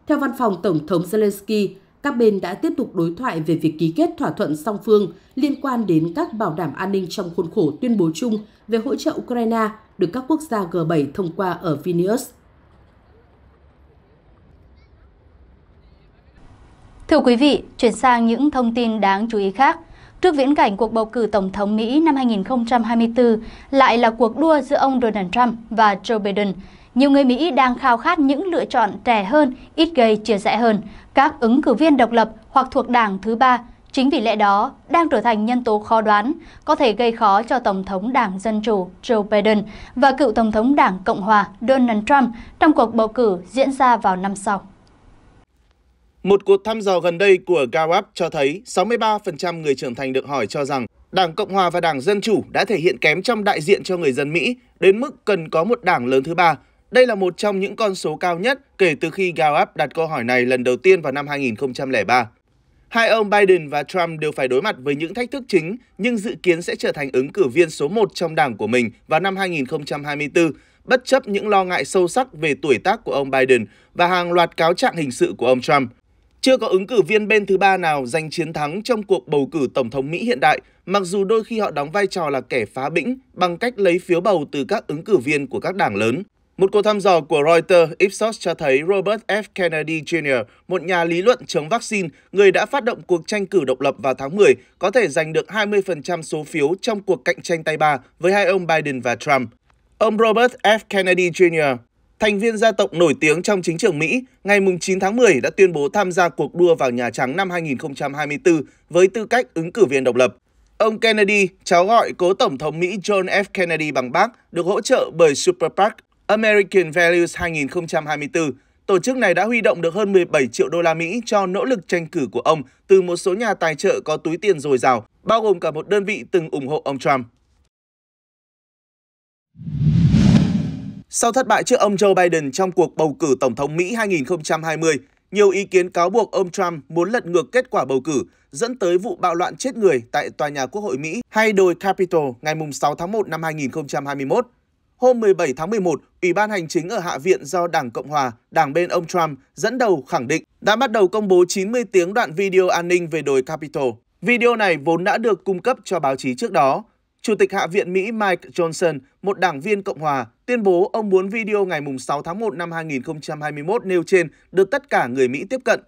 Theo văn phòng Tổng thống Zelensky, các bên đã tiếp tục đối thoại về việc ký kết thỏa thuận song phương liên quan đến các bảo đảm an ninh trong khuôn khổ tuyên bố chung về hỗ trợ Ukraine được các quốc gia G7 thông qua ở Vilnius. Thưa quý vị, chuyển sang những thông tin đáng chú ý khác. Trước viễn cảnh cuộc bầu cử Tổng thống Mỹ năm 2024 lại là cuộc đua giữa ông Donald Trump và Joe Biden, nhiều người Mỹ đang khao khát những lựa chọn trẻ hơn, ít gây chia rẽ hơn, các ứng cử viên độc lập hoặc thuộc đảng thứ ba. Chính vì lẽ đó, đang trở thành nhân tố khó đoán, có thể gây khó cho Tổng thống Đảng Dân Chủ Joe Biden và cựu Tổng thống Đảng Cộng Hòa Donald Trump trong cuộc bầu cử diễn ra vào năm sau. Một cuộc thăm dò gần đây của Gallup cho thấy 63% người trưởng thành được hỏi cho rằng Đảng Cộng hòa và Đảng Dân chủ đã thể hiện kém trong đại diện cho người dân Mỹ đến mức cần có một đảng lớn thứ ba. Đây là một trong những con số cao nhất kể từ khi Gallup đặt câu hỏi này lần đầu tiên vào năm 2003. Hai ông Biden và Trump đều phải đối mặt với những thách thức chính, nhưng dự kiến sẽ trở thành ứng cử viên số 1 trong đảng của mình vào năm 2024, bất chấp những lo ngại sâu sắc về tuổi tác của ông Biden và hàng loạt cáo trạng hình sự của ông Trump. Chưa có ứng cử viên bên thứ ba nào giành chiến thắng trong cuộc bầu cử Tổng thống Mỹ hiện đại, mặc dù đôi khi họ đóng vai trò là kẻ phá bĩnh bằng cách lấy phiếu bầu từ các ứng cử viên của các đảng lớn. Một cuộc thăm dò của Reuters Ipsos cho thấy Robert F. Kennedy Jr., một nhà lý luận chống vaccine, người đã phát động cuộc tranh cử độc lập vào tháng 10, có thể giành được 20% số phiếu trong cuộc cạnh tranh tay ba với hai ông Biden và Trump. Ông Robert F. Kennedy Jr thành viên gia tộc nổi tiếng trong chính trường Mỹ, ngày 9 tháng 10 đã tuyên bố tham gia cuộc đua vào Nhà Trắng năm 2024 với tư cách ứng cử viên độc lập. Ông Kennedy, cháu gọi cố Tổng thống Mỹ John F. Kennedy bằng bác, được hỗ trợ bởi Super PAC American Values 2024. Tổ chức này đã huy động được hơn 17 triệu đô la Mỹ cho nỗ lực tranh cử của ông từ một số nhà tài trợ có túi tiền dồi dào, bao gồm cả một đơn vị từng ủng hộ ông Trump. Sau thất bại trước ông Joe Biden trong cuộc bầu cử Tổng thống Mỹ 2020, nhiều ý kiến cáo buộc ông Trump muốn lật ngược kết quả bầu cử, dẫn tới vụ bạo loạn chết người tại Tòa nhà Quốc hội Mỹ hay đồi Capitol ngày 6 tháng 1 năm 2021. Hôm 17 tháng 11, Ủy ban Hành chính ở Hạ viện do Đảng Cộng Hòa, đảng bên ông Trump, dẫn đầu khẳng định đã bắt đầu công bố 90 tiếng đoạn video an ninh về đồi Capitol. Video này vốn đã được cung cấp cho báo chí trước đó, Chủ tịch Hạ viện Mỹ Mike Johnson, một đảng viên Cộng hòa, tuyên bố ông muốn video ngày 6 tháng 1 năm 2021 nêu trên được tất cả người Mỹ tiếp cận.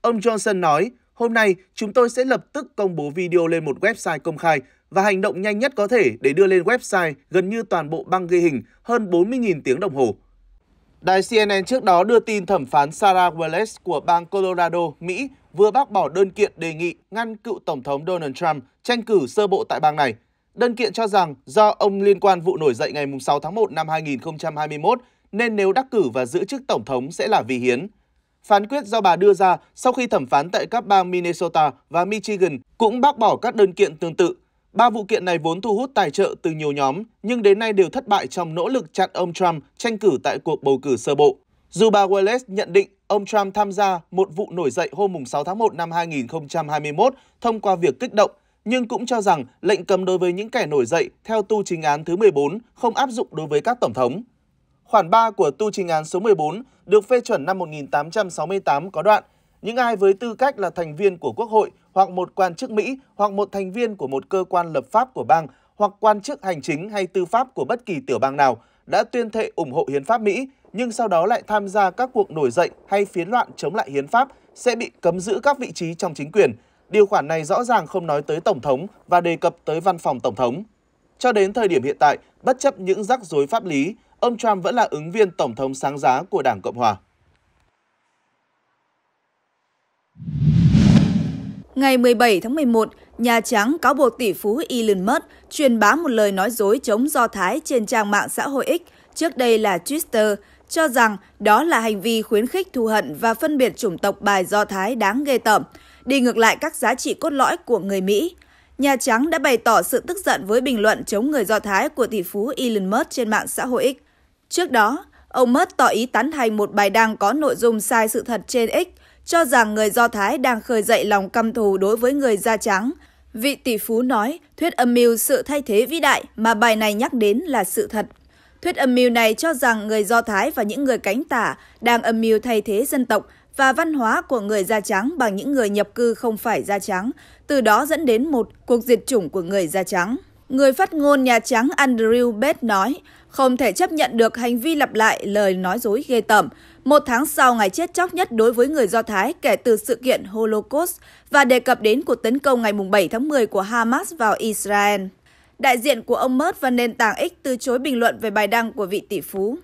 Ông Johnson nói, hôm nay chúng tôi sẽ lập tức công bố video lên một website công khai và hành động nhanh nhất có thể để đưa lên website gần như toàn bộ băng ghi hình hơn 40.000 tiếng đồng hồ. Đài CNN trước đó đưa tin thẩm phán Sarah Wallace của bang Colorado, Mỹ vừa bác bỏ đơn kiện đề nghị ngăn cựu Tổng thống Donald Trump tranh cử sơ bộ tại bang này. Đơn kiện cho rằng do ông liên quan vụ nổi dậy ngày 6 tháng 1 năm 2021 nên nếu đắc cử và giữ chức tổng thống sẽ là vi hiến. Phán quyết do bà đưa ra sau khi thẩm phán tại các bang Minnesota và Michigan cũng bác bỏ các đơn kiện tương tự. Ba vụ kiện này vốn thu hút tài trợ từ nhiều nhóm, nhưng đến nay đều thất bại trong nỗ lực chặn ông Trump tranh cử tại cuộc bầu cử sơ bộ. Dù bà Wallace nhận định ông Trump tham gia một vụ nổi dậy hôm 6 tháng 1 năm 2021 thông qua việc kích động nhưng cũng cho rằng lệnh cấm đối với những kẻ nổi dậy theo tu chính án thứ 14 không áp dụng đối với các tổng thống. Khoản 3 của tu chính án số 14 được phê chuẩn năm 1868 có đoạn những ai với tư cách là thành viên của Quốc hội hoặc một quan chức Mỹ hoặc một thành viên của một cơ quan lập pháp của bang hoặc quan chức hành chính hay tư pháp của bất kỳ tiểu bang nào đã tuyên thệ ủng hộ hiến pháp Mỹ nhưng sau đó lại tham gia các cuộc nổi dậy hay phiến loạn chống lại hiến pháp sẽ bị cấm giữ các vị trí trong chính quyền – Điều khoản này rõ ràng không nói tới Tổng thống và đề cập tới văn phòng Tổng thống. Cho đến thời điểm hiện tại, bất chấp những rắc rối pháp lý, ông Trump vẫn là ứng viên Tổng thống sáng giá của Đảng Cộng Hòa. Ngày 17 tháng 11, Nhà Trắng cáo buộc tỷ phú Elon Musk truyền bá một lời nói dối chống Do Thái trên trang mạng xã hội X, trước đây là Twitter, cho rằng đó là hành vi khuyến khích thù hận và phân biệt chủng tộc bài Do Thái đáng ghê tởm đi ngược lại các giá trị cốt lõi của người Mỹ. Nhà Trắng đã bày tỏ sự tức giận với bình luận chống người Do Thái của tỷ phú Elon Musk trên mạng xã hội X. Trước đó, ông Musk tỏ ý tán thành một bài đăng có nội dung sai sự thật trên X, cho rằng người Do Thái đang khơi dậy lòng căm thù đối với người da trắng. Vị tỷ phú nói thuyết âm mưu sự thay thế vĩ đại mà bài này nhắc đến là sự thật. Thuyết âm mưu này cho rằng người Do Thái và những người cánh tả đang âm mưu thay thế dân tộc và văn hóa của người da trắng bằng những người nhập cư không phải da trắng, từ đó dẫn đến một cuộc diệt chủng của người da trắng. Người phát ngôn Nhà Trắng Andrew Bett nói, không thể chấp nhận được hành vi lặp lại lời nói dối ghê tởm. Một tháng sau ngày chết chóc nhất đối với người Do Thái kể từ sự kiện Holocaust và đề cập đến cuộc tấn công ngày 7 tháng 10 của Hamas vào Israel. Đại diện của ông Mert và nền tảng X từ chối bình luận về bài đăng của vị tỷ phú.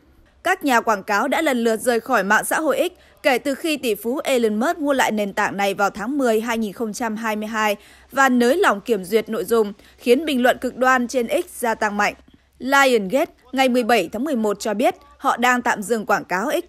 Các nhà quảng cáo đã lần lượt rời khỏi mạng xã hội X Kể từ khi tỷ phú Elon Musk mua lại nền tảng này vào tháng 10 2022 và nới lỏng kiểm duyệt nội dung, khiến bình luận cực đoan trên X gia tăng mạnh. Liongate ngày 17 tháng 11 cho biết họ đang tạm dừng quảng cáo X.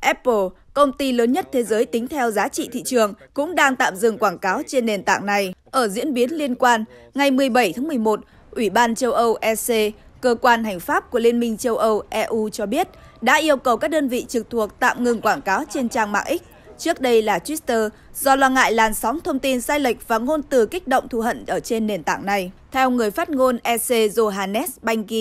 Apple, công ty lớn nhất thế giới tính theo giá trị thị trường, cũng đang tạm dừng quảng cáo trên nền tảng này. Ở diễn biến liên quan, ngày 17 tháng 11, Ủy ban châu Âu EC, cơ quan hành pháp của Liên minh châu Âu EU cho biết đã yêu cầu các đơn vị trực thuộc tạm ngừng quảng cáo trên trang mạng X, trước đây là Twitter, do lo ngại làn sóng thông tin sai lệch và ngôn từ kích động thù hận ở trên nền tảng này. Theo người phát ngôn EC Johannes Banki,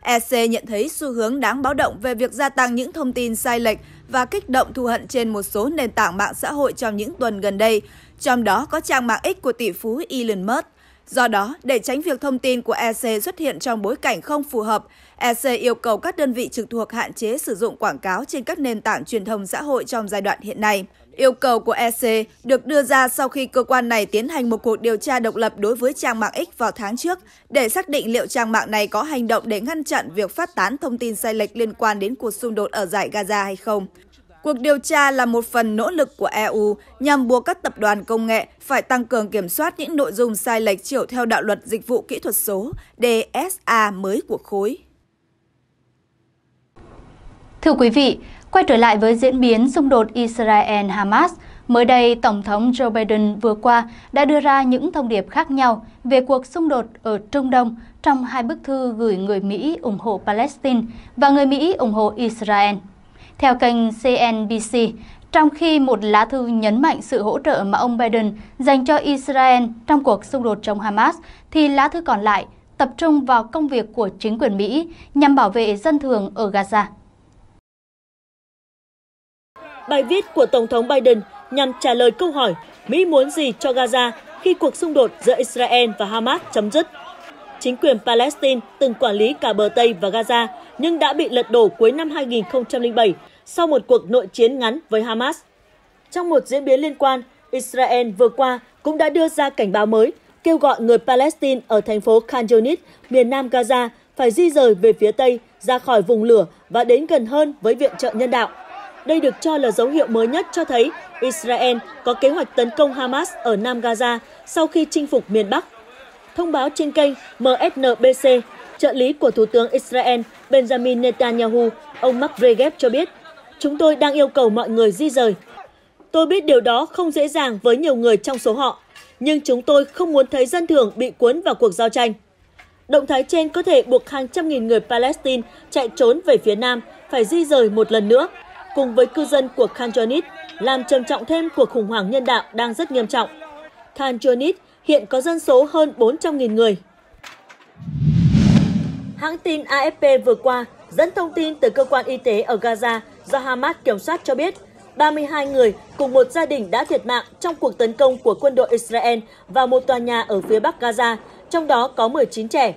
EC nhận thấy xu hướng đáng báo động về việc gia tăng những thông tin sai lệch và kích động thù hận trên một số nền tảng mạng xã hội trong những tuần gần đây, trong đó có trang mạng X của tỷ phú Elon Musk. Do đó, để tránh việc thông tin của EC xuất hiện trong bối cảnh không phù hợp, EC yêu cầu các đơn vị trực thuộc hạn chế sử dụng quảng cáo trên các nền tảng truyền thông xã hội trong giai đoạn hiện nay. Yêu cầu của EC được đưa ra sau khi cơ quan này tiến hành một cuộc điều tra độc lập đối với trang mạng X vào tháng trước để xác định liệu trang mạng này có hành động để ngăn chặn việc phát tán thông tin sai lệch liên quan đến cuộc xung đột ở giải Gaza hay không. Cuộc điều tra là một phần nỗ lực của EU nhằm buộc các tập đoàn công nghệ phải tăng cường kiểm soát những nội dung sai lệch chiều theo đạo luật dịch vụ kỹ thuật số DSA mới của khối. Thưa quý vị, quay trở lại với diễn biến xung đột Israel-Hamas, mới đây Tổng thống Joe Biden vừa qua đã đưa ra những thông điệp khác nhau về cuộc xung đột ở Trung Đông trong hai bức thư gửi người Mỹ ủng hộ Palestine và người Mỹ ủng hộ Israel. Theo kênh CNBC, trong khi một lá thư nhấn mạnh sự hỗ trợ mà ông Biden dành cho Israel trong cuộc xung đột chống Hamas, thì lá thư còn lại tập trung vào công việc của chính quyền Mỹ nhằm bảo vệ dân thường ở Gaza. Bài viết của Tổng thống Biden nhằm trả lời câu hỏi Mỹ muốn gì cho Gaza khi cuộc xung đột giữa Israel và Hamas chấm dứt. Chính quyền Palestine từng quản lý cả bờ Tây và Gaza nhưng đã bị lật đổ cuối năm 2007 sau một cuộc nội chiến ngắn với Hamas. Trong một diễn biến liên quan, Israel vừa qua cũng đã đưa ra cảnh báo mới kêu gọi người Palestine ở thành phố Khan Yunis, miền nam Gaza phải di rời về phía Tây, ra khỏi vùng lửa và đến gần hơn với viện trợ nhân đạo. Đây được cho là dấu hiệu mới nhất cho thấy Israel có kế hoạch tấn công Hamas ở Nam Gaza sau khi chinh phục miền Bắc. Thông báo trên kênh MSNBC, trợ lý của Thủ tướng Israel Benjamin Netanyahu, ông Mark Regev cho biết, chúng tôi đang yêu cầu mọi người di rời. Tôi biết điều đó không dễ dàng với nhiều người trong số họ, nhưng chúng tôi không muốn thấy dân thường bị cuốn vào cuộc giao tranh. Động thái trên có thể buộc hàng trăm nghìn người Palestine chạy trốn về phía Nam phải di rời một lần nữa cùng với cư dân của Khan Khanjonit làm trầm trọng thêm cuộc khủng hoảng nhân đạo đang rất nghiêm trọng. Khan Khanjonit hiện có dân số hơn 400.000 người. Hãng tin AFP vừa qua dẫn thông tin từ cơ quan y tế ở Gaza do Hamas kiểm soát cho biết 32 người cùng một gia đình đã thiệt mạng trong cuộc tấn công của quân đội Israel vào một tòa nhà ở phía bắc Gaza, trong đó có 19 trẻ.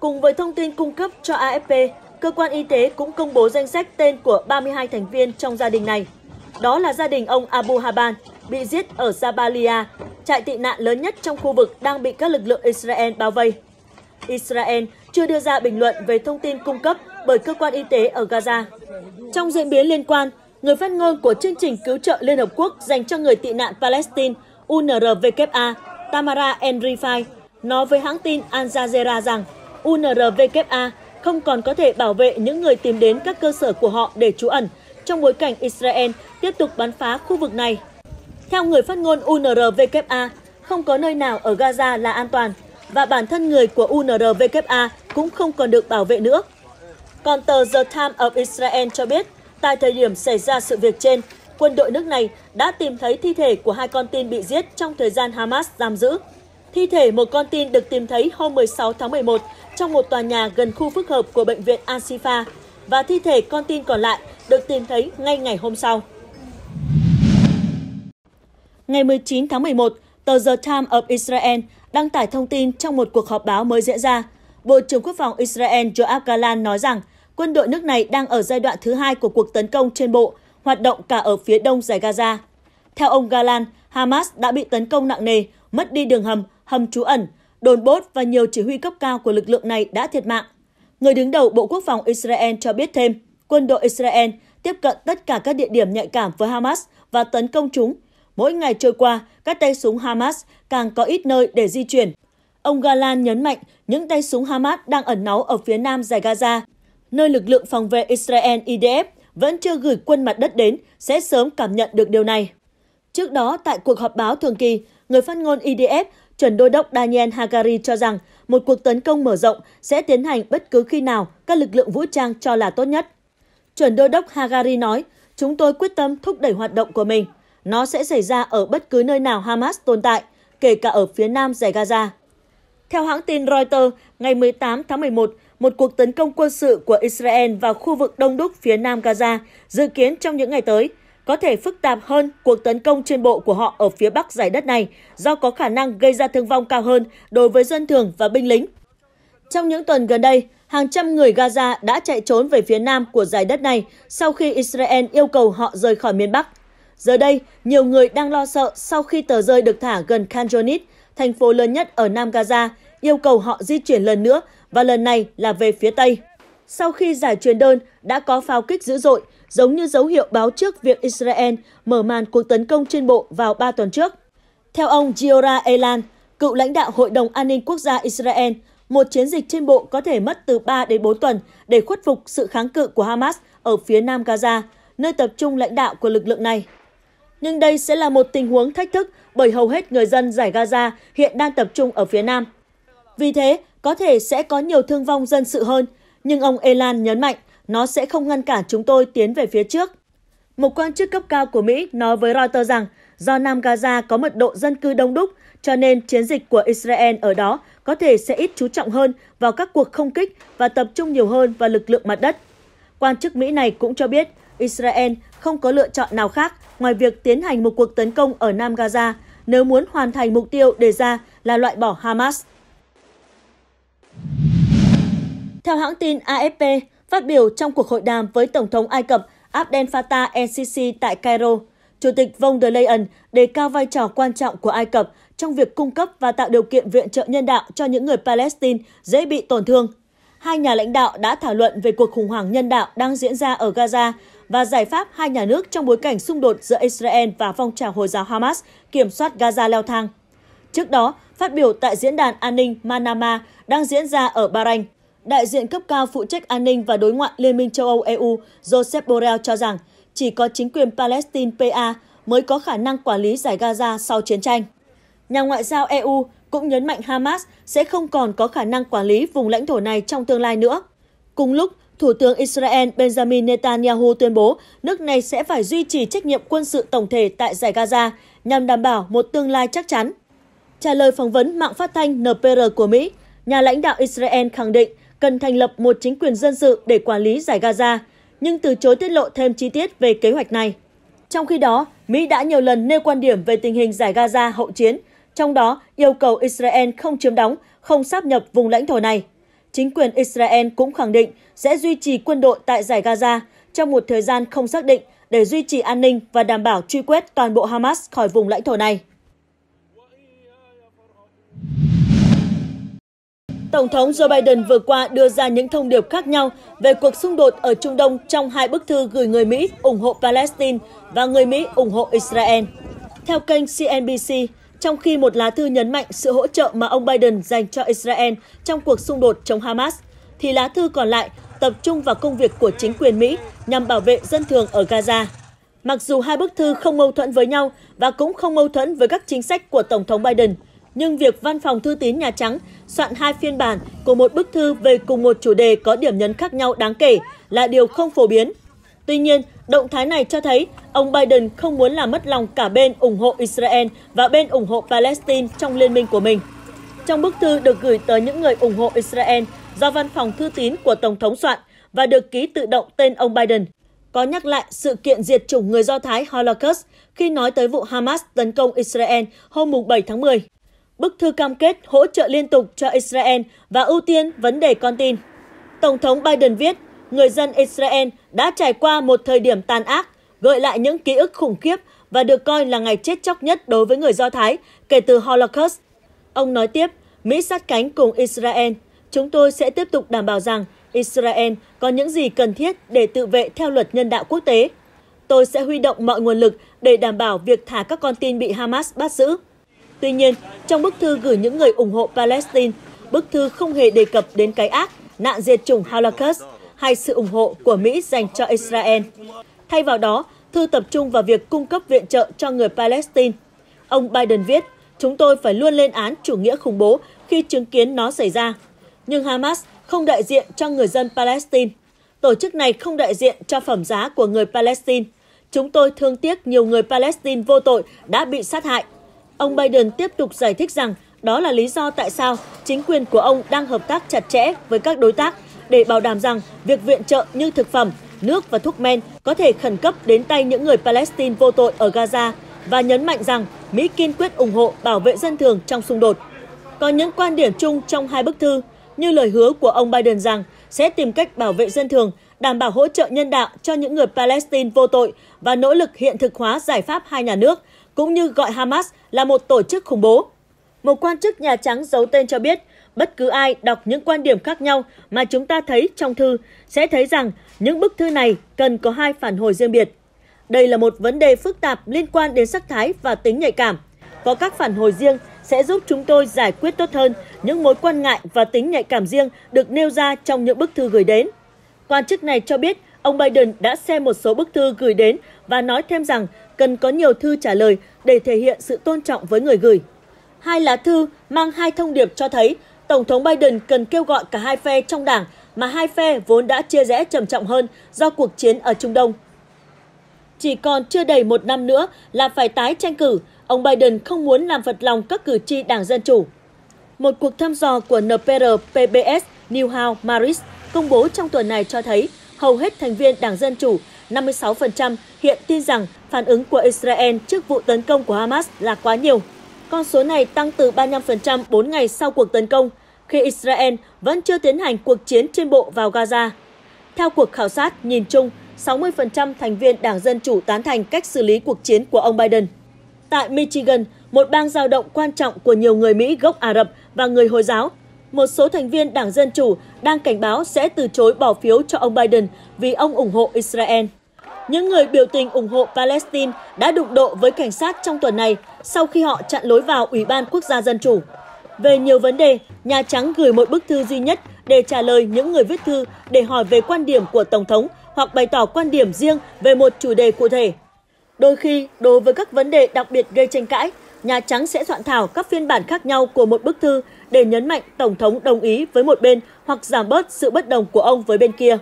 Cùng với thông tin cung cấp cho AFP Cơ quan y tế cũng công bố danh sách tên của 32 thành viên trong gia đình này. Đó là gia đình ông Abu Haban, bị giết ở Jabalia, trại tị nạn lớn nhất trong khu vực đang bị các lực lượng Israel bao vây. Israel chưa đưa ra bình luận về thông tin cung cấp bởi cơ quan y tế ở Gaza. Trong diễn biến liên quan, người phát ngôn của chương trình cứu trợ Liên Hợp Quốc dành cho người tị nạn Palestine UNRWA Tamara Enrifai nói với hãng tin Al Jazeera rằng UNRWA không còn có thể bảo vệ những người tìm đến các cơ sở của họ để trú ẩn trong bối cảnh Israel tiếp tục bắn phá khu vực này. Theo người phát ngôn UNRWA, không có nơi nào ở Gaza là an toàn và bản thân người của UNRWA cũng không còn được bảo vệ nữa. Còn tờ The Times of Israel cho biết, tại thời điểm xảy ra sự việc trên, quân đội nước này đã tìm thấy thi thể của hai con tin bị giết trong thời gian Hamas giam giữ. Thi thể một con tin được tìm thấy hôm 16 tháng 11 trong một tòa nhà gần khu phức hợp của bệnh viện Asifa và thi thể con tin còn lại được tìm thấy ngay ngày hôm sau. Ngày 19 tháng 11, tờ The Times of Israel đăng tải thông tin trong một cuộc họp báo mới diễn ra. Bộ trưởng Quốc phòng Israel Joab Galan nói rằng quân đội nước này đang ở giai đoạn thứ hai của cuộc tấn công trên bộ, hoạt động cả ở phía đông giải Gaza. Theo ông Galan, Hamas đã bị tấn công nặng nề, mất đi đường hầm, hầm trú ẩn, đồn bốt và nhiều chỉ huy cấp cao của lực lượng này đã thiệt mạng. Người đứng đầu Bộ Quốc phòng Israel cho biết thêm, quân đội Israel tiếp cận tất cả các địa điểm nhạy cảm với Hamas và tấn công chúng. Mỗi ngày trôi qua, các tay súng Hamas càng có ít nơi để di chuyển. Ông Galan nhấn mạnh những tay súng Hamas đang ẩn náu ở phía nam giải Gaza, nơi lực lượng phòng vệ Israel IDF vẫn chưa gửi quân mặt đất đến, sẽ sớm cảm nhận được điều này. Trước đó, tại cuộc họp báo thường kỳ, người phát ngôn IDF Chuẩn đô đốc Daniel Hagari cho rằng một cuộc tấn công mở rộng sẽ tiến hành bất cứ khi nào các lực lượng vũ trang cho là tốt nhất. Chuẩn đô đốc Hagari nói, chúng tôi quyết tâm thúc đẩy hoạt động của mình. Nó sẽ xảy ra ở bất cứ nơi nào Hamas tồn tại, kể cả ở phía nam giải Gaza. Theo hãng tin Reuters, ngày 18 tháng 11, một cuộc tấn công quân sự của Israel vào khu vực đông đúc phía nam Gaza dự kiến trong những ngày tới – có thể phức tạp hơn cuộc tấn công trên bộ của họ ở phía bắc giải đất này do có khả năng gây ra thương vong cao hơn đối với dân thường và binh lính. Trong những tuần gần đây, hàng trăm người Gaza đã chạy trốn về phía nam của giải đất này sau khi Israel yêu cầu họ rời khỏi miền Bắc. Giờ đây, nhiều người đang lo sợ sau khi tờ rơi được thả gần Khan Yunis, thành phố lớn nhất ở Nam Gaza, yêu cầu họ di chuyển lần nữa và lần này là về phía Tây. Sau khi giải truyền đơn, đã có pháo kích dữ dội giống như dấu hiệu báo trước việc Israel mở màn cuộc tấn công trên bộ vào 3 tuần trước. Theo ông Giora Elan, cựu lãnh đạo Hội đồng An ninh Quốc gia Israel, một chiến dịch trên bộ có thể mất từ 3 đến 4 tuần để khuất phục sự kháng cự của Hamas ở phía nam Gaza, nơi tập trung lãnh đạo của lực lượng này. Nhưng đây sẽ là một tình huống thách thức bởi hầu hết người dân giải Gaza hiện đang tập trung ở phía nam. Vì thế, có thể sẽ có nhiều thương vong dân sự hơn, nhưng ông Elan nhấn mạnh nó sẽ không ngăn cản chúng tôi tiến về phía trước. Một quan chức cấp cao của Mỹ nói với Reuters rằng do Nam Gaza có mật độ dân cư đông đúc, cho nên chiến dịch của Israel ở đó có thể sẽ ít chú trọng hơn vào các cuộc không kích và tập trung nhiều hơn vào lực lượng mặt đất. Quan chức Mỹ này cũng cho biết Israel không có lựa chọn nào khác ngoài việc tiến hành một cuộc tấn công ở Nam Gaza nếu muốn hoàn thành mục tiêu đề ra là loại bỏ Hamas. Theo hãng tin AFP, Phát biểu trong cuộc hội đàm với Tổng thống Ai Cập Abdel Fattah el-Sisi tại Cairo, Chủ tịch von der Leyen đề cao vai trò quan trọng của Ai Cập trong việc cung cấp và tạo điều kiện viện trợ nhân đạo cho những người Palestine dễ bị tổn thương. Hai nhà lãnh đạo đã thảo luận về cuộc khủng hoảng nhân đạo đang diễn ra ở Gaza và giải pháp hai nhà nước trong bối cảnh xung đột giữa Israel và phong trào Hồi giáo Hamas kiểm soát Gaza leo thang. Trước đó, phát biểu tại diễn đàn an ninh Manama đang diễn ra ở Bahrain, đại diện cấp cao phụ trách an ninh và đối ngoại Liên minh châu Âu EU Joseph Borrell cho rằng chỉ có chính quyền Palestine PA mới có khả năng quản lý giải Gaza sau chiến tranh. Nhà ngoại giao EU cũng nhấn mạnh Hamas sẽ không còn có khả năng quản lý vùng lãnh thổ này trong tương lai nữa. Cùng lúc, Thủ tướng Israel Benjamin Netanyahu tuyên bố nước này sẽ phải duy trì trách nhiệm quân sự tổng thể tại giải Gaza nhằm đảm bảo một tương lai chắc chắn. Trả lời phỏng vấn mạng phát thanh NPR của Mỹ, nhà lãnh đạo Israel khẳng định cần thành lập một chính quyền dân sự để quản lý giải Gaza, nhưng từ chối tiết lộ thêm chi tiết về kế hoạch này. Trong khi đó, Mỹ đã nhiều lần nêu quan điểm về tình hình giải Gaza hậu chiến, trong đó yêu cầu Israel không chiếm đóng, không sáp nhập vùng lãnh thổ này. Chính quyền Israel cũng khẳng định sẽ duy trì quân đội tại giải Gaza trong một thời gian không xác định để duy trì an ninh và đảm bảo truy quét toàn bộ Hamas khỏi vùng lãnh thổ này. Tổng thống Joe Biden vừa qua đưa ra những thông điệp khác nhau về cuộc xung đột ở Trung Đông trong hai bức thư gửi người Mỹ ủng hộ Palestine và người Mỹ ủng hộ Israel. Theo kênh CNBC, trong khi một lá thư nhấn mạnh sự hỗ trợ mà ông Biden dành cho Israel trong cuộc xung đột chống Hamas, thì lá thư còn lại tập trung vào công việc của chính quyền Mỹ nhằm bảo vệ dân thường ở Gaza. Mặc dù hai bức thư không mâu thuẫn với nhau và cũng không mâu thuẫn với các chính sách của Tổng thống Biden – nhưng việc Văn phòng Thư tín Nhà Trắng soạn hai phiên bản của một bức thư về cùng một chủ đề có điểm nhấn khác nhau đáng kể là điều không phổ biến. Tuy nhiên, động thái này cho thấy ông Biden không muốn làm mất lòng cả bên ủng hộ Israel và bên ủng hộ Palestine trong liên minh của mình. Trong bức thư được gửi tới những người ủng hộ Israel do văn phòng thư tín của Tổng thống soạn và được ký tự động tên ông Biden, có nhắc lại sự kiện diệt chủng người Do Thái Holocaust khi nói tới vụ Hamas tấn công Israel hôm 7 tháng 10 bức thư cam kết hỗ trợ liên tục cho Israel và ưu tiên vấn đề con tin. Tổng thống Biden viết, người dân Israel đã trải qua một thời điểm tàn ác, gợi lại những ký ức khủng khiếp và được coi là ngày chết chóc nhất đối với người Do Thái kể từ Holocaust. Ông nói tiếp, Mỹ sát cánh cùng Israel. Chúng tôi sẽ tiếp tục đảm bảo rằng Israel có những gì cần thiết để tự vệ theo luật nhân đạo quốc tế. Tôi sẽ huy động mọi nguồn lực để đảm bảo việc thả các con tin bị Hamas bắt giữ. Tuy nhiên, trong bức thư gửi những người ủng hộ Palestine, bức thư không hề đề cập đến cái ác, nạn diệt chủng Holocaust hay sự ủng hộ của Mỹ dành cho Israel. Thay vào đó, thư tập trung vào việc cung cấp viện trợ cho người Palestine. Ông Biden viết, chúng tôi phải luôn lên án chủ nghĩa khủng bố khi chứng kiến nó xảy ra. Nhưng Hamas không đại diện cho người dân Palestine. Tổ chức này không đại diện cho phẩm giá của người Palestine. Chúng tôi thương tiếc nhiều người Palestine vô tội đã bị sát hại Ông Biden tiếp tục giải thích rằng đó là lý do tại sao chính quyền của ông đang hợp tác chặt chẽ với các đối tác để bảo đảm rằng việc viện trợ như thực phẩm, nước và thuốc men có thể khẩn cấp đến tay những người Palestine vô tội ở Gaza và nhấn mạnh rằng Mỹ kiên quyết ủng hộ bảo vệ dân thường trong xung đột. Có những quan điểm chung trong hai bức thư, như lời hứa của ông Biden rằng sẽ tìm cách bảo vệ dân thường, đảm bảo hỗ trợ nhân đạo cho những người Palestine vô tội và nỗ lực hiện thực hóa giải pháp hai nhà nước – cũng như gọi Hamas là một tổ chức khủng bố. Một quan chức Nhà Trắng giấu tên cho biết, bất cứ ai đọc những quan điểm khác nhau mà chúng ta thấy trong thư sẽ thấy rằng những bức thư này cần có hai phản hồi riêng biệt. Đây là một vấn đề phức tạp liên quan đến sắc thái và tính nhạy cảm. Có các phản hồi riêng sẽ giúp chúng tôi giải quyết tốt hơn những mối quan ngại và tính nhạy cảm riêng được nêu ra trong những bức thư gửi đến. Quan chức này cho biết ông Biden đã xem một số bức thư gửi đến và nói thêm rằng cần có nhiều thư trả lời để thể hiện sự tôn trọng với người gửi. Hai lá thư mang hai thông điệp cho thấy Tổng thống Biden cần kêu gọi cả hai phe trong đảng mà hai phe vốn đã chia rẽ trầm trọng hơn do cuộc chiến ở Trung Đông. Chỉ còn chưa đầy một năm nữa là phải tái tranh cử, ông Biden không muốn làm vật lòng các cử tri đảng Dân Chủ. Một cuộc thăm dò của NPR-PBS Newhouse Maris công bố trong tuần này cho thấy hầu hết thành viên đảng Dân Chủ 56% hiện tin rằng phản ứng của Israel trước vụ tấn công của Hamas là quá nhiều. Con số này tăng từ 35% 4 ngày sau cuộc tấn công, khi Israel vẫn chưa tiến hành cuộc chiến trên bộ vào Gaza. Theo cuộc khảo sát nhìn chung, 60% thành viên Đảng Dân Chủ tán thành cách xử lý cuộc chiến của ông Biden. Tại Michigan, một bang giao động quan trọng của nhiều người Mỹ gốc Ả Rập và người Hồi giáo một số thành viên Đảng Dân Chủ đang cảnh báo sẽ từ chối bỏ phiếu cho ông Biden vì ông ủng hộ Israel. Những người biểu tình ủng hộ Palestine đã đụng độ với cảnh sát trong tuần này sau khi họ chặn lối vào Ủy ban Quốc gia Dân Chủ. Về nhiều vấn đề, Nhà Trắng gửi một bức thư duy nhất để trả lời những người viết thư để hỏi về quan điểm của Tổng thống hoặc bày tỏ quan điểm riêng về một chủ đề cụ thể. Đôi khi, đối với các vấn đề đặc biệt gây tranh cãi, Nhà Trắng sẽ soạn thảo các phiên bản khác nhau của một bức thư để nhấn mạnh Tổng thống đồng ý với một bên hoặc giảm bớt sự bất đồng của ông với bên kia.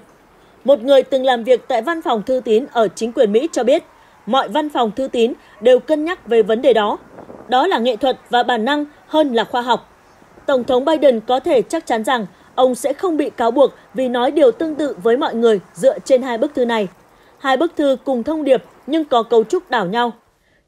Một người từng làm việc tại văn phòng thư tín ở chính quyền Mỹ cho biết, mọi văn phòng thư tín đều cân nhắc về vấn đề đó. Đó là nghệ thuật và bản năng hơn là khoa học. Tổng thống Biden có thể chắc chắn rằng ông sẽ không bị cáo buộc vì nói điều tương tự với mọi người dựa trên hai bức thư này. Hai bức thư cùng thông điệp nhưng có cấu trúc đảo nhau.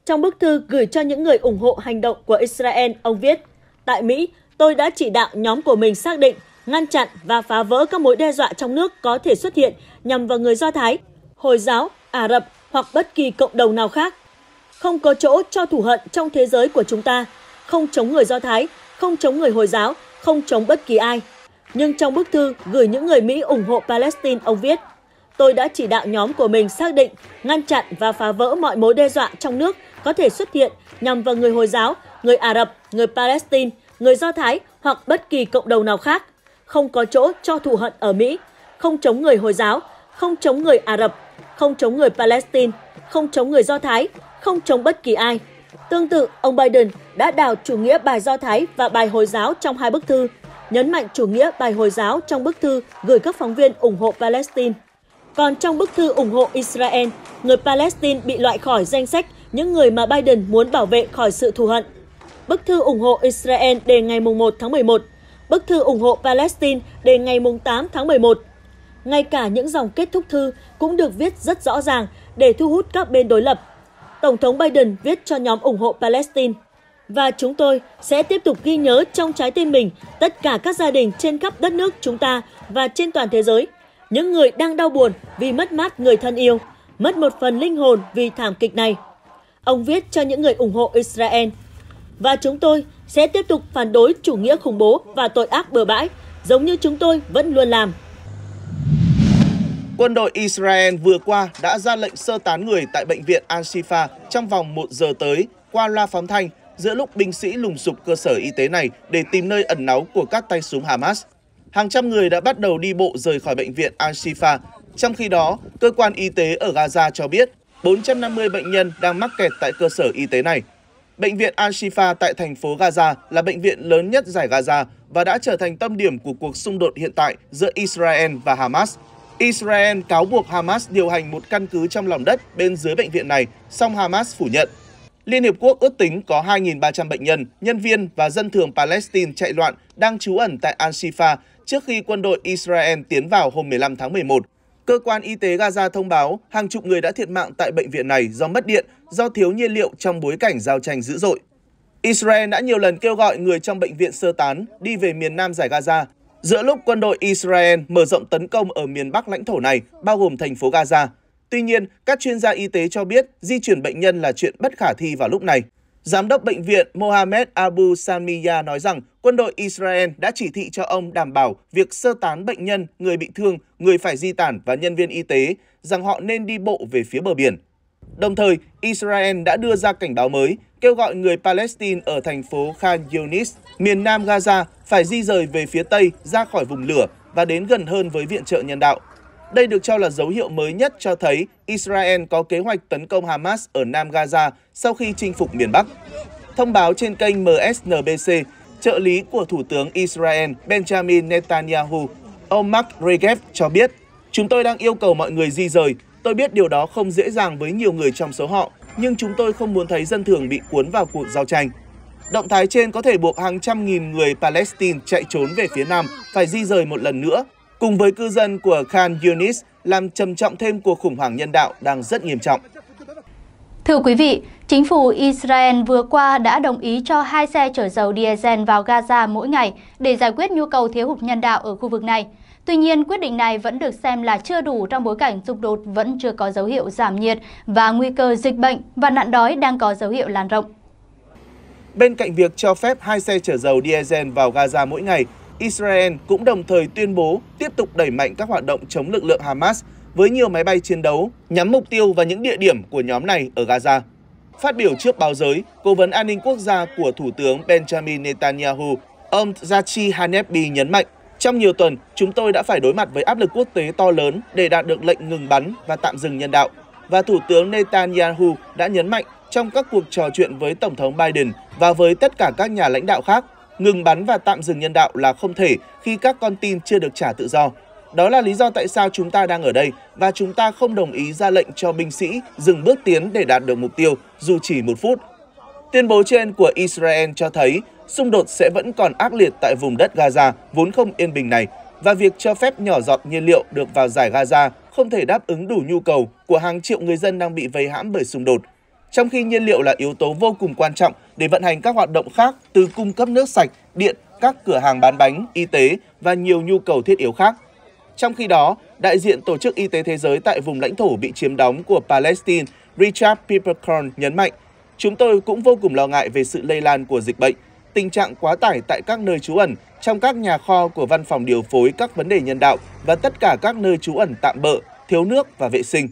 Trong bức thư gửi cho những người ủng hộ hành động của Israel, ông viết, Tại Mỹ, tôi đã chỉ đạo nhóm của mình xác định, ngăn chặn và phá vỡ các mối đe dọa trong nước có thể xuất hiện nhằm vào người Do Thái, Hồi giáo, Ả Rập hoặc bất kỳ cộng đồng nào khác. Không có chỗ cho thù hận trong thế giới của chúng ta, không chống người Do Thái, không chống người Hồi giáo, không chống bất kỳ ai. Nhưng trong bức thư gửi những người Mỹ ủng hộ Palestine, ông viết – tôi đã chỉ đạo nhóm của mình xác định, ngăn chặn và phá vỡ mọi mối đe dọa trong nước có thể xuất hiện nhằm vào người Hồi giáo, người Ả Rập, người Palestine, người Do Thái hoặc bất kỳ cộng đồng nào khác. Không có chỗ cho thù hận ở Mỹ, không chống người Hồi giáo, không chống người Ả Rập, không chống người Palestine, không chống người Do Thái, không chống bất kỳ ai. Tương tự, ông Biden đã đào chủ nghĩa bài Do Thái và bài Hồi giáo trong hai bức thư, nhấn mạnh chủ nghĩa bài Hồi giáo trong bức thư gửi các phóng viên ủng hộ Palestine. Còn trong bức thư ủng hộ Israel, người Palestine bị loại khỏi danh sách những người mà Biden muốn bảo vệ khỏi sự thù hận. Bức thư ủng hộ Israel đề ngày 1 tháng 11, bức thư ủng hộ Palestine đề ngày 8 tháng 11. Ngay cả những dòng kết thúc thư cũng được viết rất rõ ràng để thu hút các bên đối lập. Tổng thống Biden viết cho nhóm ủng hộ Palestine. Và chúng tôi sẽ tiếp tục ghi nhớ trong trái tim mình tất cả các gia đình trên khắp đất nước chúng ta và trên toàn thế giới những người đang đau buồn vì mất mát người thân yêu, mất một phần linh hồn vì thảm kịch này. Ông viết cho những người ủng hộ Israel. Và chúng tôi sẽ tiếp tục phản đối chủ nghĩa khủng bố và tội ác bừa bãi, giống như chúng tôi vẫn luôn làm. Quân đội Israel vừa qua đã ra lệnh sơ tán người tại bệnh viện Al-Shifa trong vòng một giờ tới qua loa phóng thanh giữa lúc binh sĩ lùng sục cơ sở y tế này để tìm nơi ẩn náu của các tay súng Hamas hàng trăm người đã bắt đầu đi bộ rời khỏi bệnh viện Al-Shifa. Trong khi đó, cơ quan y tế ở Gaza cho biết 450 bệnh nhân đang mắc kẹt tại cơ sở y tế này. Bệnh viện Al-Shifa tại thành phố Gaza là bệnh viện lớn nhất giải Gaza và đã trở thành tâm điểm của cuộc xung đột hiện tại giữa Israel và Hamas. Israel cáo buộc Hamas điều hành một căn cứ trong lòng đất bên dưới bệnh viện này, song Hamas phủ nhận. Liên Hiệp Quốc ước tính có 2.300 bệnh nhân, nhân viên và dân thường Palestine chạy loạn đang trú ẩn tại Al-Shifa trước khi quân đội Israel tiến vào hôm 15 tháng 11. Cơ quan y tế Gaza thông báo hàng chục người đã thiệt mạng tại bệnh viện này do mất điện, do thiếu nhiên liệu trong bối cảnh giao tranh dữ dội. Israel đã nhiều lần kêu gọi người trong bệnh viện sơ tán đi về miền nam giải Gaza giữa lúc quân đội Israel mở rộng tấn công ở miền bắc lãnh thổ này, bao gồm thành phố Gaza. Tuy nhiên, các chuyên gia y tế cho biết di chuyển bệnh nhân là chuyện bất khả thi vào lúc này. Giám đốc bệnh viện Mohamed Abu Samia nói rằng quân đội Israel đã chỉ thị cho ông đảm bảo việc sơ tán bệnh nhân, người bị thương, người phải di tản và nhân viên y tế, rằng họ nên đi bộ về phía bờ biển. Đồng thời, Israel đã đưa ra cảnh báo mới, kêu gọi người Palestine ở thành phố Khan Yunis, miền nam Gaza, phải di rời về phía Tây ra khỏi vùng lửa và đến gần hơn với viện trợ nhân đạo. Đây được cho là dấu hiệu mới nhất cho thấy Israel có kế hoạch tấn công Hamas ở Nam Gaza sau khi chinh phục miền Bắc. Thông báo trên kênh MSNBC, trợ lý của Thủ tướng Israel Benjamin Netanyahu, ông Mark Regev cho biết, Chúng tôi đang yêu cầu mọi người di rời. Tôi biết điều đó không dễ dàng với nhiều người trong số họ, nhưng chúng tôi không muốn thấy dân thường bị cuốn vào cuộc giao tranh. Động thái trên có thể buộc hàng trăm nghìn người Palestine chạy trốn về phía Nam phải di rời một lần nữa cùng với cư dân của Khan Yunis làm trầm trọng thêm cuộc khủng hoảng nhân đạo đang rất nghiêm trọng. Thưa quý vị, chính phủ Israel vừa qua đã đồng ý cho hai xe chở dầu diesel vào Gaza mỗi ngày để giải quyết nhu cầu thiếu hụt nhân đạo ở khu vực này. Tuy nhiên, quyết định này vẫn được xem là chưa đủ trong bối cảnh xung đột vẫn chưa có dấu hiệu giảm nhiệt và nguy cơ dịch bệnh và nạn đói đang có dấu hiệu lan rộng. Bên cạnh việc cho phép hai xe chở dầu diesel vào Gaza mỗi ngày, Israel cũng đồng thời tuyên bố tiếp tục đẩy mạnh các hoạt động chống lực lượng Hamas với nhiều máy bay chiến đấu nhắm mục tiêu vào những địa điểm của nhóm này ở Gaza. Phát biểu trước báo giới, Cố vấn An ninh Quốc gia của Thủ tướng Benjamin Netanyahu, ông Zachi Hanepi nhấn mạnh, trong nhiều tuần, chúng tôi đã phải đối mặt với áp lực quốc tế to lớn để đạt được lệnh ngừng bắn và tạm dừng nhân đạo. Và Thủ tướng Netanyahu đã nhấn mạnh trong các cuộc trò chuyện với Tổng thống Biden và với tất cả các nhà lãnh đạo khác ngừng bắn và tạm dừng nhân đạo là không thể khi các con tin chưa được trả tự do. Đó là lý do tại sao chúng ta đang ở đây và chúng ta không đồng ý ra lệnh cho binh sĩ dừng bước tiến để đạt được mục tiêu dù chỉ một phút. Tuyên bố trên của Israel cho thấy xung đột sẽ vẫn còn ác liệt tại vùng đất Gaza vốn không yên bình này và việc cho phép nhỏ giọt nhiên liệu được vào giải Gaza không thể đáp ứng đủ nhu cầu của hàng triệu người dân đang bị vây hãm bởi xung đột trong khi nhiên liệu là yếu tố vô cùng quan trọng để vận hành các hoạt động khác từ cung cấp nước sạch, điện, các cửa hàng bán bánh, y tế và nhiều nhu cầu thiết yếu khác. Trong khi đó, đại diện Tổ chức Y tế Thế giới tại vùng lãnh thổ bị chiếm đóng của Palestine Richard Peppercorn nhấn mạnh, chúng tôi cũng vô cùng lo ngại về sự lây lan của dịch bệnh, tình trạng quá tải tại các nơi trú ẩn, trong các nhà kho của văn phòng điều phối các vấn đề nhân đạo và tất cả các nơi trú ẩn tạm bỡ thiếu nước và vệ sinh.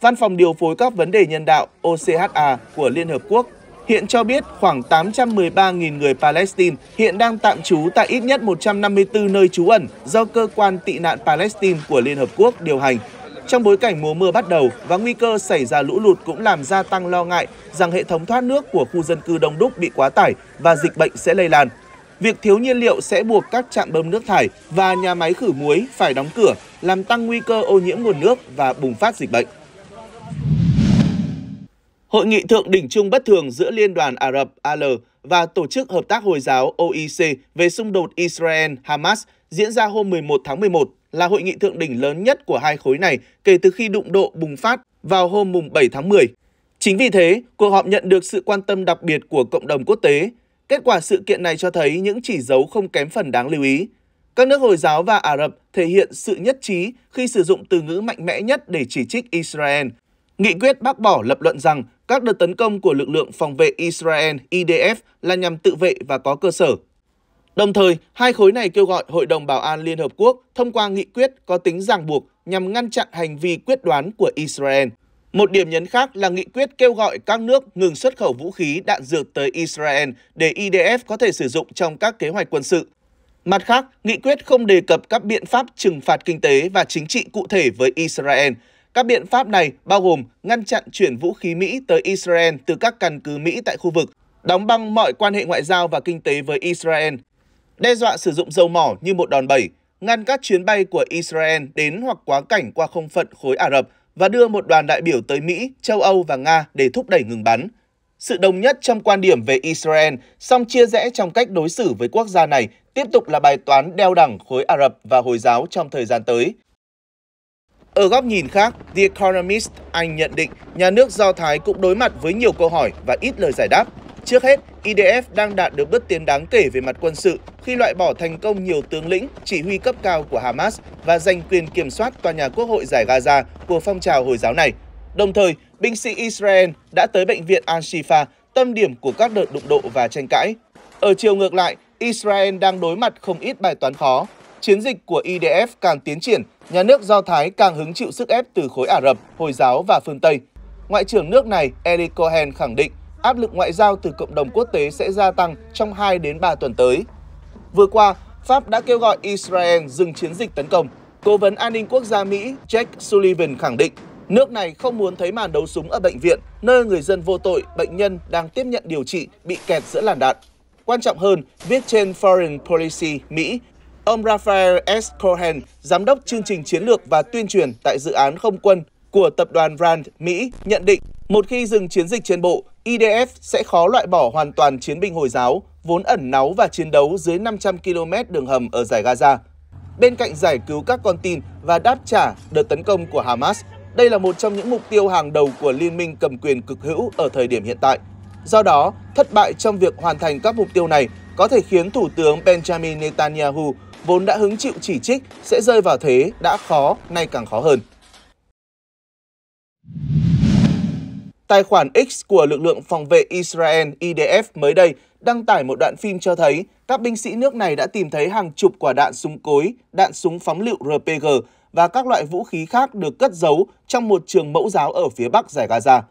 Văn phòng điều phối các vấn đề nhân đạo OCHA của Liên Hợp Quốc hiện cho biết khoảng 813.000 người Palestine hiện đang tạm trú tại ít nhất 154 nơi trú ẩn do cơ quan tị nạn Palestine của Liên Hợp Quốc điều hành. Trong bối cảnh mùa mưa bắt đầu và nguy cơ xảy ra lũ lụt cũng làm gia tăng lo ngại rằng hệ thống thoát nước của khu dân cư đông đúc bị quá tải và dịch bệnh sẽ lây lan. Việc thiếu nhiên liệu sẽ buộc các trạm bơm nước thải và nhà máy khử muối phải đóng cửa, làm tăng nguy cơ ô nhiễm nguồn nước và bùng phát dịch bệnh. Hội nghị thượng đỉnh chung bất thường giữa Liên đoàn Ả Rập AL và Tổ chức Hợp tác Hồi giáo OIC về xung đột Israel-Hamas diễn ra hôm 11 tháng 11 là hội nghị thượng đỉnh lớn nhất của hai khối này kể từ khi đụng độ bùng phát vào hôm 7 tháng 10. Chính vì thế, cuộc họp nhận được sự quan tâm đặc biệt của cộng đồng quốc tế. Kết quả sự kiện này cho thấy những chỉ dấu không kém phần đáng lưu ý. Các nước Hồi giáo và Ả Rập thể hiện sự nhất trí khi sử dụng từ ngữ mạnh mẽ nhất để chỉ trích Israel – Nghị quyết bác bỏ lập luận rằng các đợt tấn công của lực lượng phòng vệ Israel IDF là nhằm tự vệ và có cơ sở. Đồng thời, hai khối này kêu gọi Hội đồng Bảo an Liên Hợp Quốc thông qua nghị quyết có tính ràng buộc nhằm ngăn chặn hành vi quyết đoán của Israel. Một điểm nhấn khác là nghị quyết kêu gọi các nước ngừng xuất khẩu vũ khí đạn dược tới Israel để IDF có thể sử dụng trong các kế hoạch quân sự. Mặt khác, nghị quyết không đề cập các biện pháp trừng phạt kinh tế và chính trị cụ thể với Israel – các biện pháp này bao gồm ngăn chặn chuyển vũ khí Mỹ tới Israel từ các căn cứ Mỹ tại khu vực, đóng băng mọi quan hệ ngoại giao và kinh tế với Israel, đe dọa sử dụng dầu mỏ như một đòn bẩy, ngăn các chuyến bay của Israel đến hoặc quá cảnh qua không phận khối Ả Rập và đưa một đoàn đại biểu tới Mỹ, châu Âu và Nga để thúc đẩy ngừng bắn. Sự đồng nhất trong quan điểm về Israel, song chia rẽ trong cách đối xử với quốc gia này tiếp tục là bài toán đeo đẳng khối Ả Rập và Hồi giáo trong thời gian tới. Ở góc nhìn khác, The Economist Anh nhận định nhà nước Do Thái cũng đối mặt với nhiều câu hỏi và ít lời giải đáp. Trước hết, IDF đang đạt được bước tiến đáng kể về mặt quân sự khi loại bỏ thành công nhiều tướng lĩnh, chỉ huy cấp cao của Hamas và giành quyền kiểm soát tòa nhà quốc hội giải Gaza của phong trào Hồi giáo này. Đồng thời, binh sĩ Israel đã tới bệnh viện Al-Shifa, tâm điểm của các đợt đụng độ và tranh cãi. Ở chiều ngược lại, Israel đang đối mặt không ít bài toán khó. Chiến dịch của IDF càng tiến triển Nhà nước Do Thái càng hứng chịu sức ép từ khối Ả Rập, Hồi giáo và phương Tây. Ngoại trưởng nước này Eli Cohen khẳng định áp lực ngoại giao từ cộng đồng quốc tế sẽ gia tăng trong 2 đến 3 tuần tới. Vừa qua, Pháp đã kêu gọi Israel dừng chiến dịch tấn công. Cố vấn an ninh quốc gia Mỹ Jack Sullivan khẳng định nước này không muốn thấy màn đấu súng ở bệnh viện, nơi người dân vô tội, bệnh nhân đang tiếp nhận điều trị bị kẹt giữa làn đạn. Quan trọng hơn, viết trên Foreign Policy Mỹ Ông Rafael S. Cohen, giám đốc chương trình chiến lược và tuyên truyền tại dự án không quân của tập đoàn Rand Mỹ nhận định một khi dừng chiến dịch trên bộ, IDF sẽ khó loại bỏ hoàn toàn chiến binh Hồi giáo, vốn ẩn náu và chiến đấu dưới 500 km đường hầm ở giải Gaza. Bên cạnh giải cứu các con tin và đáp trả đợt tấn công của Hamas, đây là một trong những mục tiêu hàng đầu của liên minh cầm quyền cực hữu ở thời điểm hiện tại. Do đó, thất bại trong việc hoàn thành các mục tiêu này có thể khiến Thủ tướng Benjamin Netanyahu vốn đã hứng chịu chỉ trích sẽ rơi vào thế đã khó nay càng khó hơn. Tài khoản X của lực lượng phòng vệ Israel IDF mới đây đăng tải một đoạn phim cho thấy các binh sĩ nước này đã tìm thấy hàng chục quả đạn súng cối, đạn súng phóng lựu RPG và các loại vũ khí khác được cất giấu trong một trường mẫu giáo ở phía bắc giải Gaza.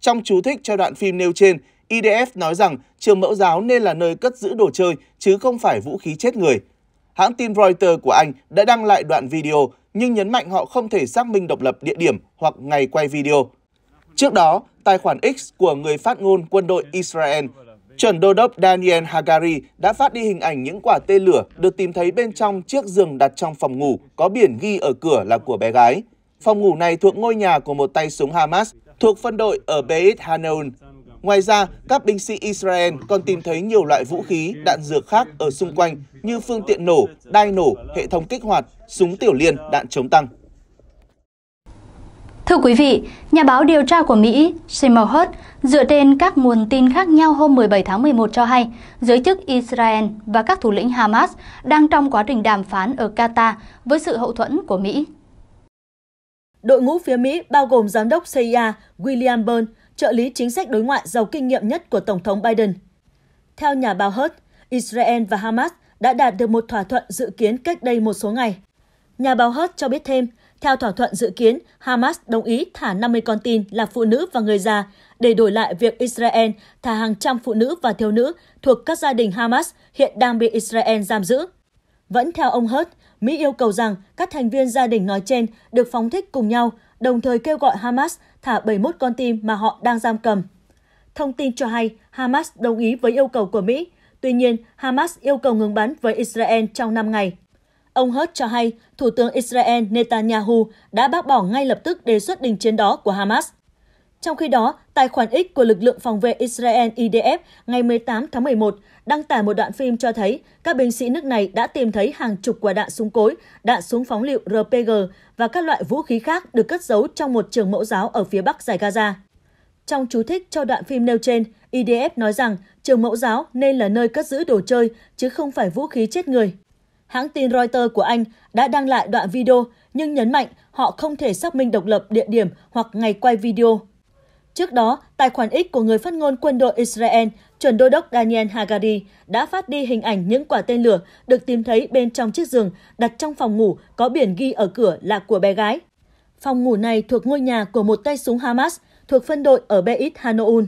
Trong chú thích cho đoạn phim nêu trên, IDF nói rằng trường mẫu giáo nên là nơi cất giữ đồ chơi chứ không phải vũ khí chết người – hãng tin Reuters của Anh đã đăng lại đoạn video nhưng nhấn mạnh họ không thể xác minh độc lập địa điểm hoặc ngày quay video. Trước đó, tài khoản X của người phát ngôn quân đội Israel, chuẩn đô đốc Daniel Hagari đã phát đi hình ảnh những quả tên lửa được tìm thấy bên trong chiếc giường đặt trong phòng ngủ có biển ghi ở cửa là của bé gái. Phòng ngủ này thuộc ngôi nhà của một tay súng Hamas thuộc phân đội ở Beit Hanoun Ngoài ra, các binh sĩ Israel còn tìm thấy nhiều loại vũ khí, đạn dược khác ở xung quanh như phương tiện nổ, đai nổ, hệ thống kích hoạt, súng tiểu liên, đạn chống tăng. Thưa quý vị, nhà báo điều tra của Mỹ Seymour Hurt dựa trên các nguồn tin khác nhau hôm 17 tháng 11 cho hay, giới chức Israel và các thủ lĩnh Hamas đang trong quá trình đàm phán ở Qatar với sự hậu thuẫn của Mỹ. Đội ngũ phía Mỹ bao gồm giám đốc CIA William Burn, trợ lý chính sách đối ngoại giàu kinh nghiệm nhất của Tổng thống Biden. Theo nhà báo Hurt, Israel và Hamas đã đạt được một thỏa thuận dự kiến cách đây một số ngày. Nhà báo Hurt cho biết thêm, theo thỏa thuận dự kiến, Hamas đồng ý thả 50 con tin là phụ nữ và người già để đổi lại việc Israel thả hàng trăm phụ nữ và thiếu nữ thuộc các gia đình Hamas hiện đang bị Israel giam giữ. Vẫn theo ông Hurt, Mỹ yêu cầu rằng các thành viên gia đình nói trên được phóng thích cùng nhau, đồng thời kêu gọi Hamas thả 71 con tin mà họ đang giam cầm. Thông tin cho hay Hamas đồng ý với yêu cầu của Mỹ, tuy nhiên Hamas yêu cầu ngừng bắn với Israel trong 5 ngày. Ông Hurt cho hay Thủ tướng Israel Netanyahu đã bác bỏ ngay lập tức đề xuất đình chiến đó của Hamas. Trong khi đó, tài khoản X của lực lượng phòng vệ Israel IDF ngày 18 tháng 11 đăng tải một đoạn phim cho thấy các binh sĩ nước này đã tìm thấy hàng chục quả đạn súng cối, đạn súng phóng lựu RPG và các loại vũ khí khác được cất giấu trong một trường mẫu giáo ở phía bắc giải Gaza. Trong chú thích cho đoạn phim nêu trên, IDF nói rằng trường mẫu giáo nên là nơi cất giữ đồ chơi chứ không phải vũ khí chết người. Hãng tin Reuters của Anh đã đăng lại đoạn video nhưng nhấn mạnh họ không thể xác minh độc lập địa điểm hoặc ngày quay video. Trước đó, tài khoản X của người phát ngôn quân đội Israel, chuẩn đô đốc Daniel Hagari, đã phát đi hình ảnh những quả tên lửa được tìm thấy bên trong chiếc giường đặt trong phòng ngủ có biển ghi ở cửa là của bé gái. Phòng ngủ này thuộc ngôi nhà của một tay súng Hamas thuộc phân đội ở Beit Hanoun.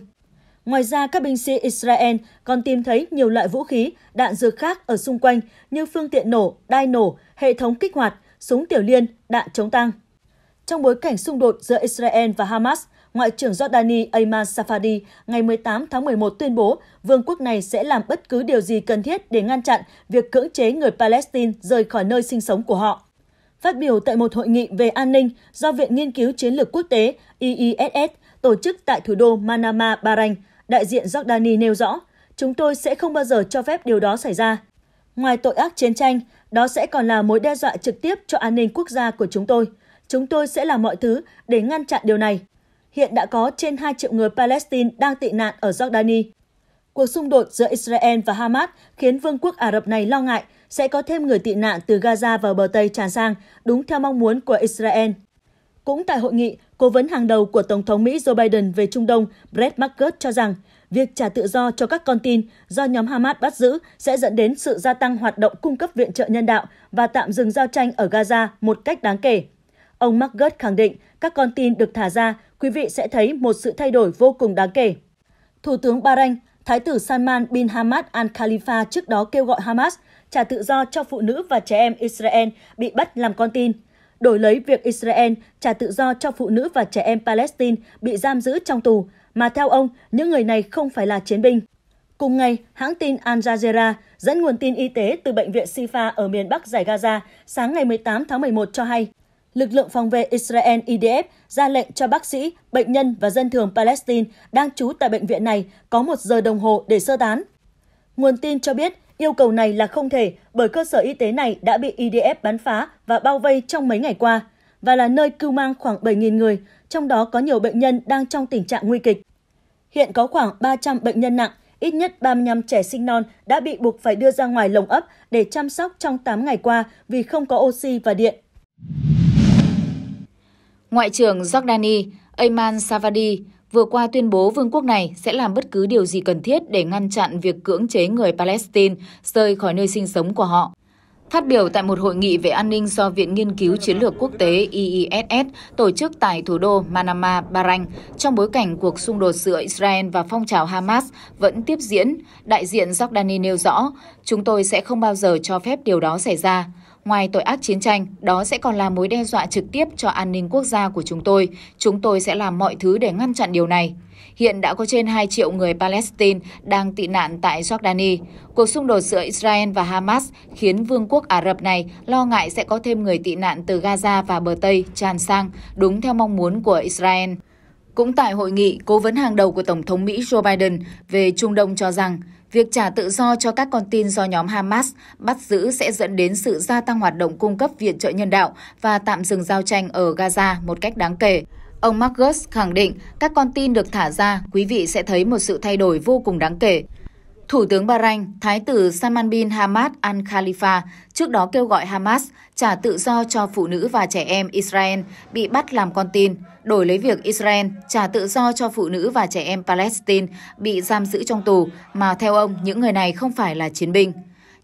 Ngoài ra, các binh sĩ Israel còn tìm thấy nhiều loại vũ khí, đạn dược khác ở xung quanh như phương tiện nổ, đai nổ, hệ thống kích hoạt, súng tiểu liên, đạn chống tăng. Trong bối cảnh xung đột giữa Israel và Hamas, Ngoại trưởng Jordani Ayman Safadi ngày 18 tháng 11 tuyên bố vương quốc này sẽ làm bất cứ điều gì cần thiết để ngăn chặn việc cưỡng chế người Palestine rời khỏi nơi sinh sống của họ. Phát biểu tại một hội nghị về an ninh do Viện Nghiên cứu Chiến lược Quốc tế IISS e e tổ chức tại thủ đô Manama, Bahrain, đại diện Jordani nêu rõ, chúng tôi sẽ không bao giờ cho phép điều đó xảy ra. Ngoài tội ác chiến tranh, đó sẽ còn là mối đe dọa trực tiếp cho an ninh quốc gia của chúng tôi. Chúng tôi sẽ làm mọi thứ để ngăn chặn điều này hiện đã có trên 2 triệu người Palestine đang tị nạn ở Jordani. Cuộc xung đột giữa Israel và Hamas khiến vương quốc Ả Rập này lo ngại sẽ có thêm người tị nạn từ Gaza vào bờ Tây tràn sang, đúng theo mong muốn của Israel. Cũng tại hội nghị, cố vấn hàng đầu của Tổng thống Mỹ Joe Biden về Trung Đông Brett McGurk cho rằng việc trả tự do cho các con tin do nhóm Hamas bắt giữ sẽ dẫn đến sự gia tăng hoạt động cung cấp viện trợ nhân đạo và tạm dừng giao tranh ở Gaza một cách đáng kể. Ông Margot khẳng định các con tin được thả ra, quý vị sẽ thấy một sự thay đổi vô cùng đáng kể. Thủ tướng Bahrain, Thái tử Salman bin Hamad Al Khalifa trước đó kêu gọi Hamas trả tự do cho phụ nữ và trẻ em Israel bị bắt làm con tin, đổi lấy việc Israel trả tự do cho phụ nữ và trẻ em Palestine bị giam giữ trong tù, mà theo ông, những người này không phải là chiến binh. Cùng ngày, hãng tin Al Jazeera dẫn nguồn tin y tế từ bệnh viện Sifa ở miền Bắc giải Gaza sáng ngày 18 tháng 11 cho hay, lực lượng phòng vệ Israel IDF ra lệnh cho bác sĩ, bệnh nhân và dân thường Palestine đang trú tại bệnh viện này có một giờ đồng hồ để sơ tán. Nguồn tin cho biết yêu cầu này là không thể bởi cơ sở y tế này đã bị IDF bắn phá và bao vây trong mấy ngày qua và là nơi cưu mang khoảng 7.000 người, trong đó có nhiều bệnh nhân đang trong tình trạng nguy kịch. Hiện có khoảng 300 bệnh nhân nặng, ít nhất 35 trẻ sinh non đã bị buộc phải đưa ra ngoài lồng ấp để chăm sóc trong 8 ngày qua vì không có oxy và điện. Ngoại trưởng Jordani Ayman Savadi vừa qua tuyên bố vương quốc này sẽ làm bất cứ điều gì cần thiết để ngăn chặn việc cưỡng chế người Palestine rời khỏi nơi sinh sống của họ. Phát biểu tại một hội nghị về an ninh do Viện Nghiên cứu Chiến lược Quốc tế IISS tổ chức tại thủ đô Manama, Bahrain, trong bối cảnh cuộc xung đột giữa Israel và phong trào Hamas vẫn tiếp diễn, đại diện Jordani nêu rõ, chúng tôi sẽ không bao giờ cho phép điều đó xảy ra. Ngoài tội ác chiến tranh, đó sẽ còn là mối đe dọa trực tiếp cho an ninh quốc gia của chúng tôi. Chúng tôi sẽ làm mọi thứ để ngăn chặn điều này. Hiện đã có trên 2 triệu người Palestine đang tị nạn tại Jordani. Cuộc xung đột giữa Israel và Hamas khiến vương quốc Ả Rập này lo ngại sẽ có thêm người tị nạn từ Gaza và bờ Tây tràn sang, đúng theo mong muốn của Israel. Cũng tại hội nghị, cố vấn hàng đầu của Tổng thống Mỹ Joe Biden về Trung Đông cho rằng Việc trả tự do cho các con tin do nhóm Hamas bắt giữ sẽ dẫn đến sự gia tăng hoạt động cung cấp viện trợ nhân đạo và tạm dừng giao tranh ở Gaza một cách đáng kể. Ông Marcus khẳng định các con tin được thả ra, quý vị sẽ thấy một sự thay đổi vô cùng đáng kể. Thủ tướng Bahrain, Thái tử Salman bin Hamad Al Khalifa trước đó kêu gọi Hamas trả tự do cho phụ nữ và trẻ em Israel bị bắt làm con tin, đổi lấy việc Israel trả tự do cho phụ nữ và trẻ em Palestine bị giam giữ trong tù mà theo ông những người này không phải là chiến binh.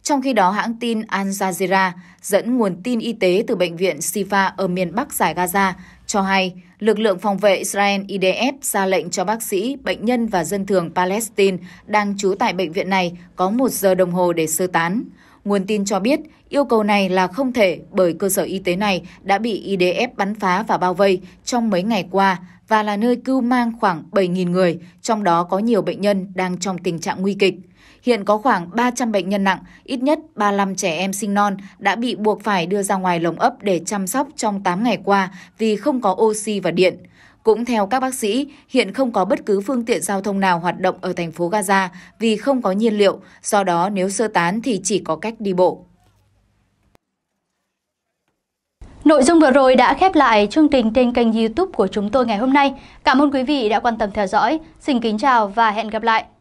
Trong khi đó, hãng tin Al Jazeera dẫn nguồn tin y tế từ bệnh viện Sifa ở miền Bắc giải Gaza cho hay lực lượng phòng vệ Israel IDF ra lệnh cho bác sĩ, bệnh nhân và dân thường Palestine đang trú tại bệnh viện này có một giờ đồng hồ để sơ tán. Nguồn tin cho biết yêu cầu này là không thể bởi cơ sở y tế này đã bị IDF bắn phá và bao vây trong mấy ngày qua và là nơi cưu mang khoảng 7.000 người, trong đó có nhiều bệnh nhân đang trong tình trạng nguy kịch. Hiện có khoảng 300 bệnh nhân nặng, ít nhất 35 trẻ em sinh non đã bị buộc phải đưa ra ngoài lồng ấp để chăm sóc trong 8 ngày qua vì không có oxy và điện. Cũng theo các bác sĩ, hiện không có bất cứ phương tiện giao thông nào hoạt động ở thành phố Gaza vì không có nhiên liệu, do đó nếu sơ tán thì chỉ có cách đi bộ. Nội dung vừa rồi đã khép lại chương trình trên kênh youtube của chúng tôi ngày hôm nay. Cảm ơn quý vị đã quan tâm theo dõi. Xin kính chào và hẹn gặp lại.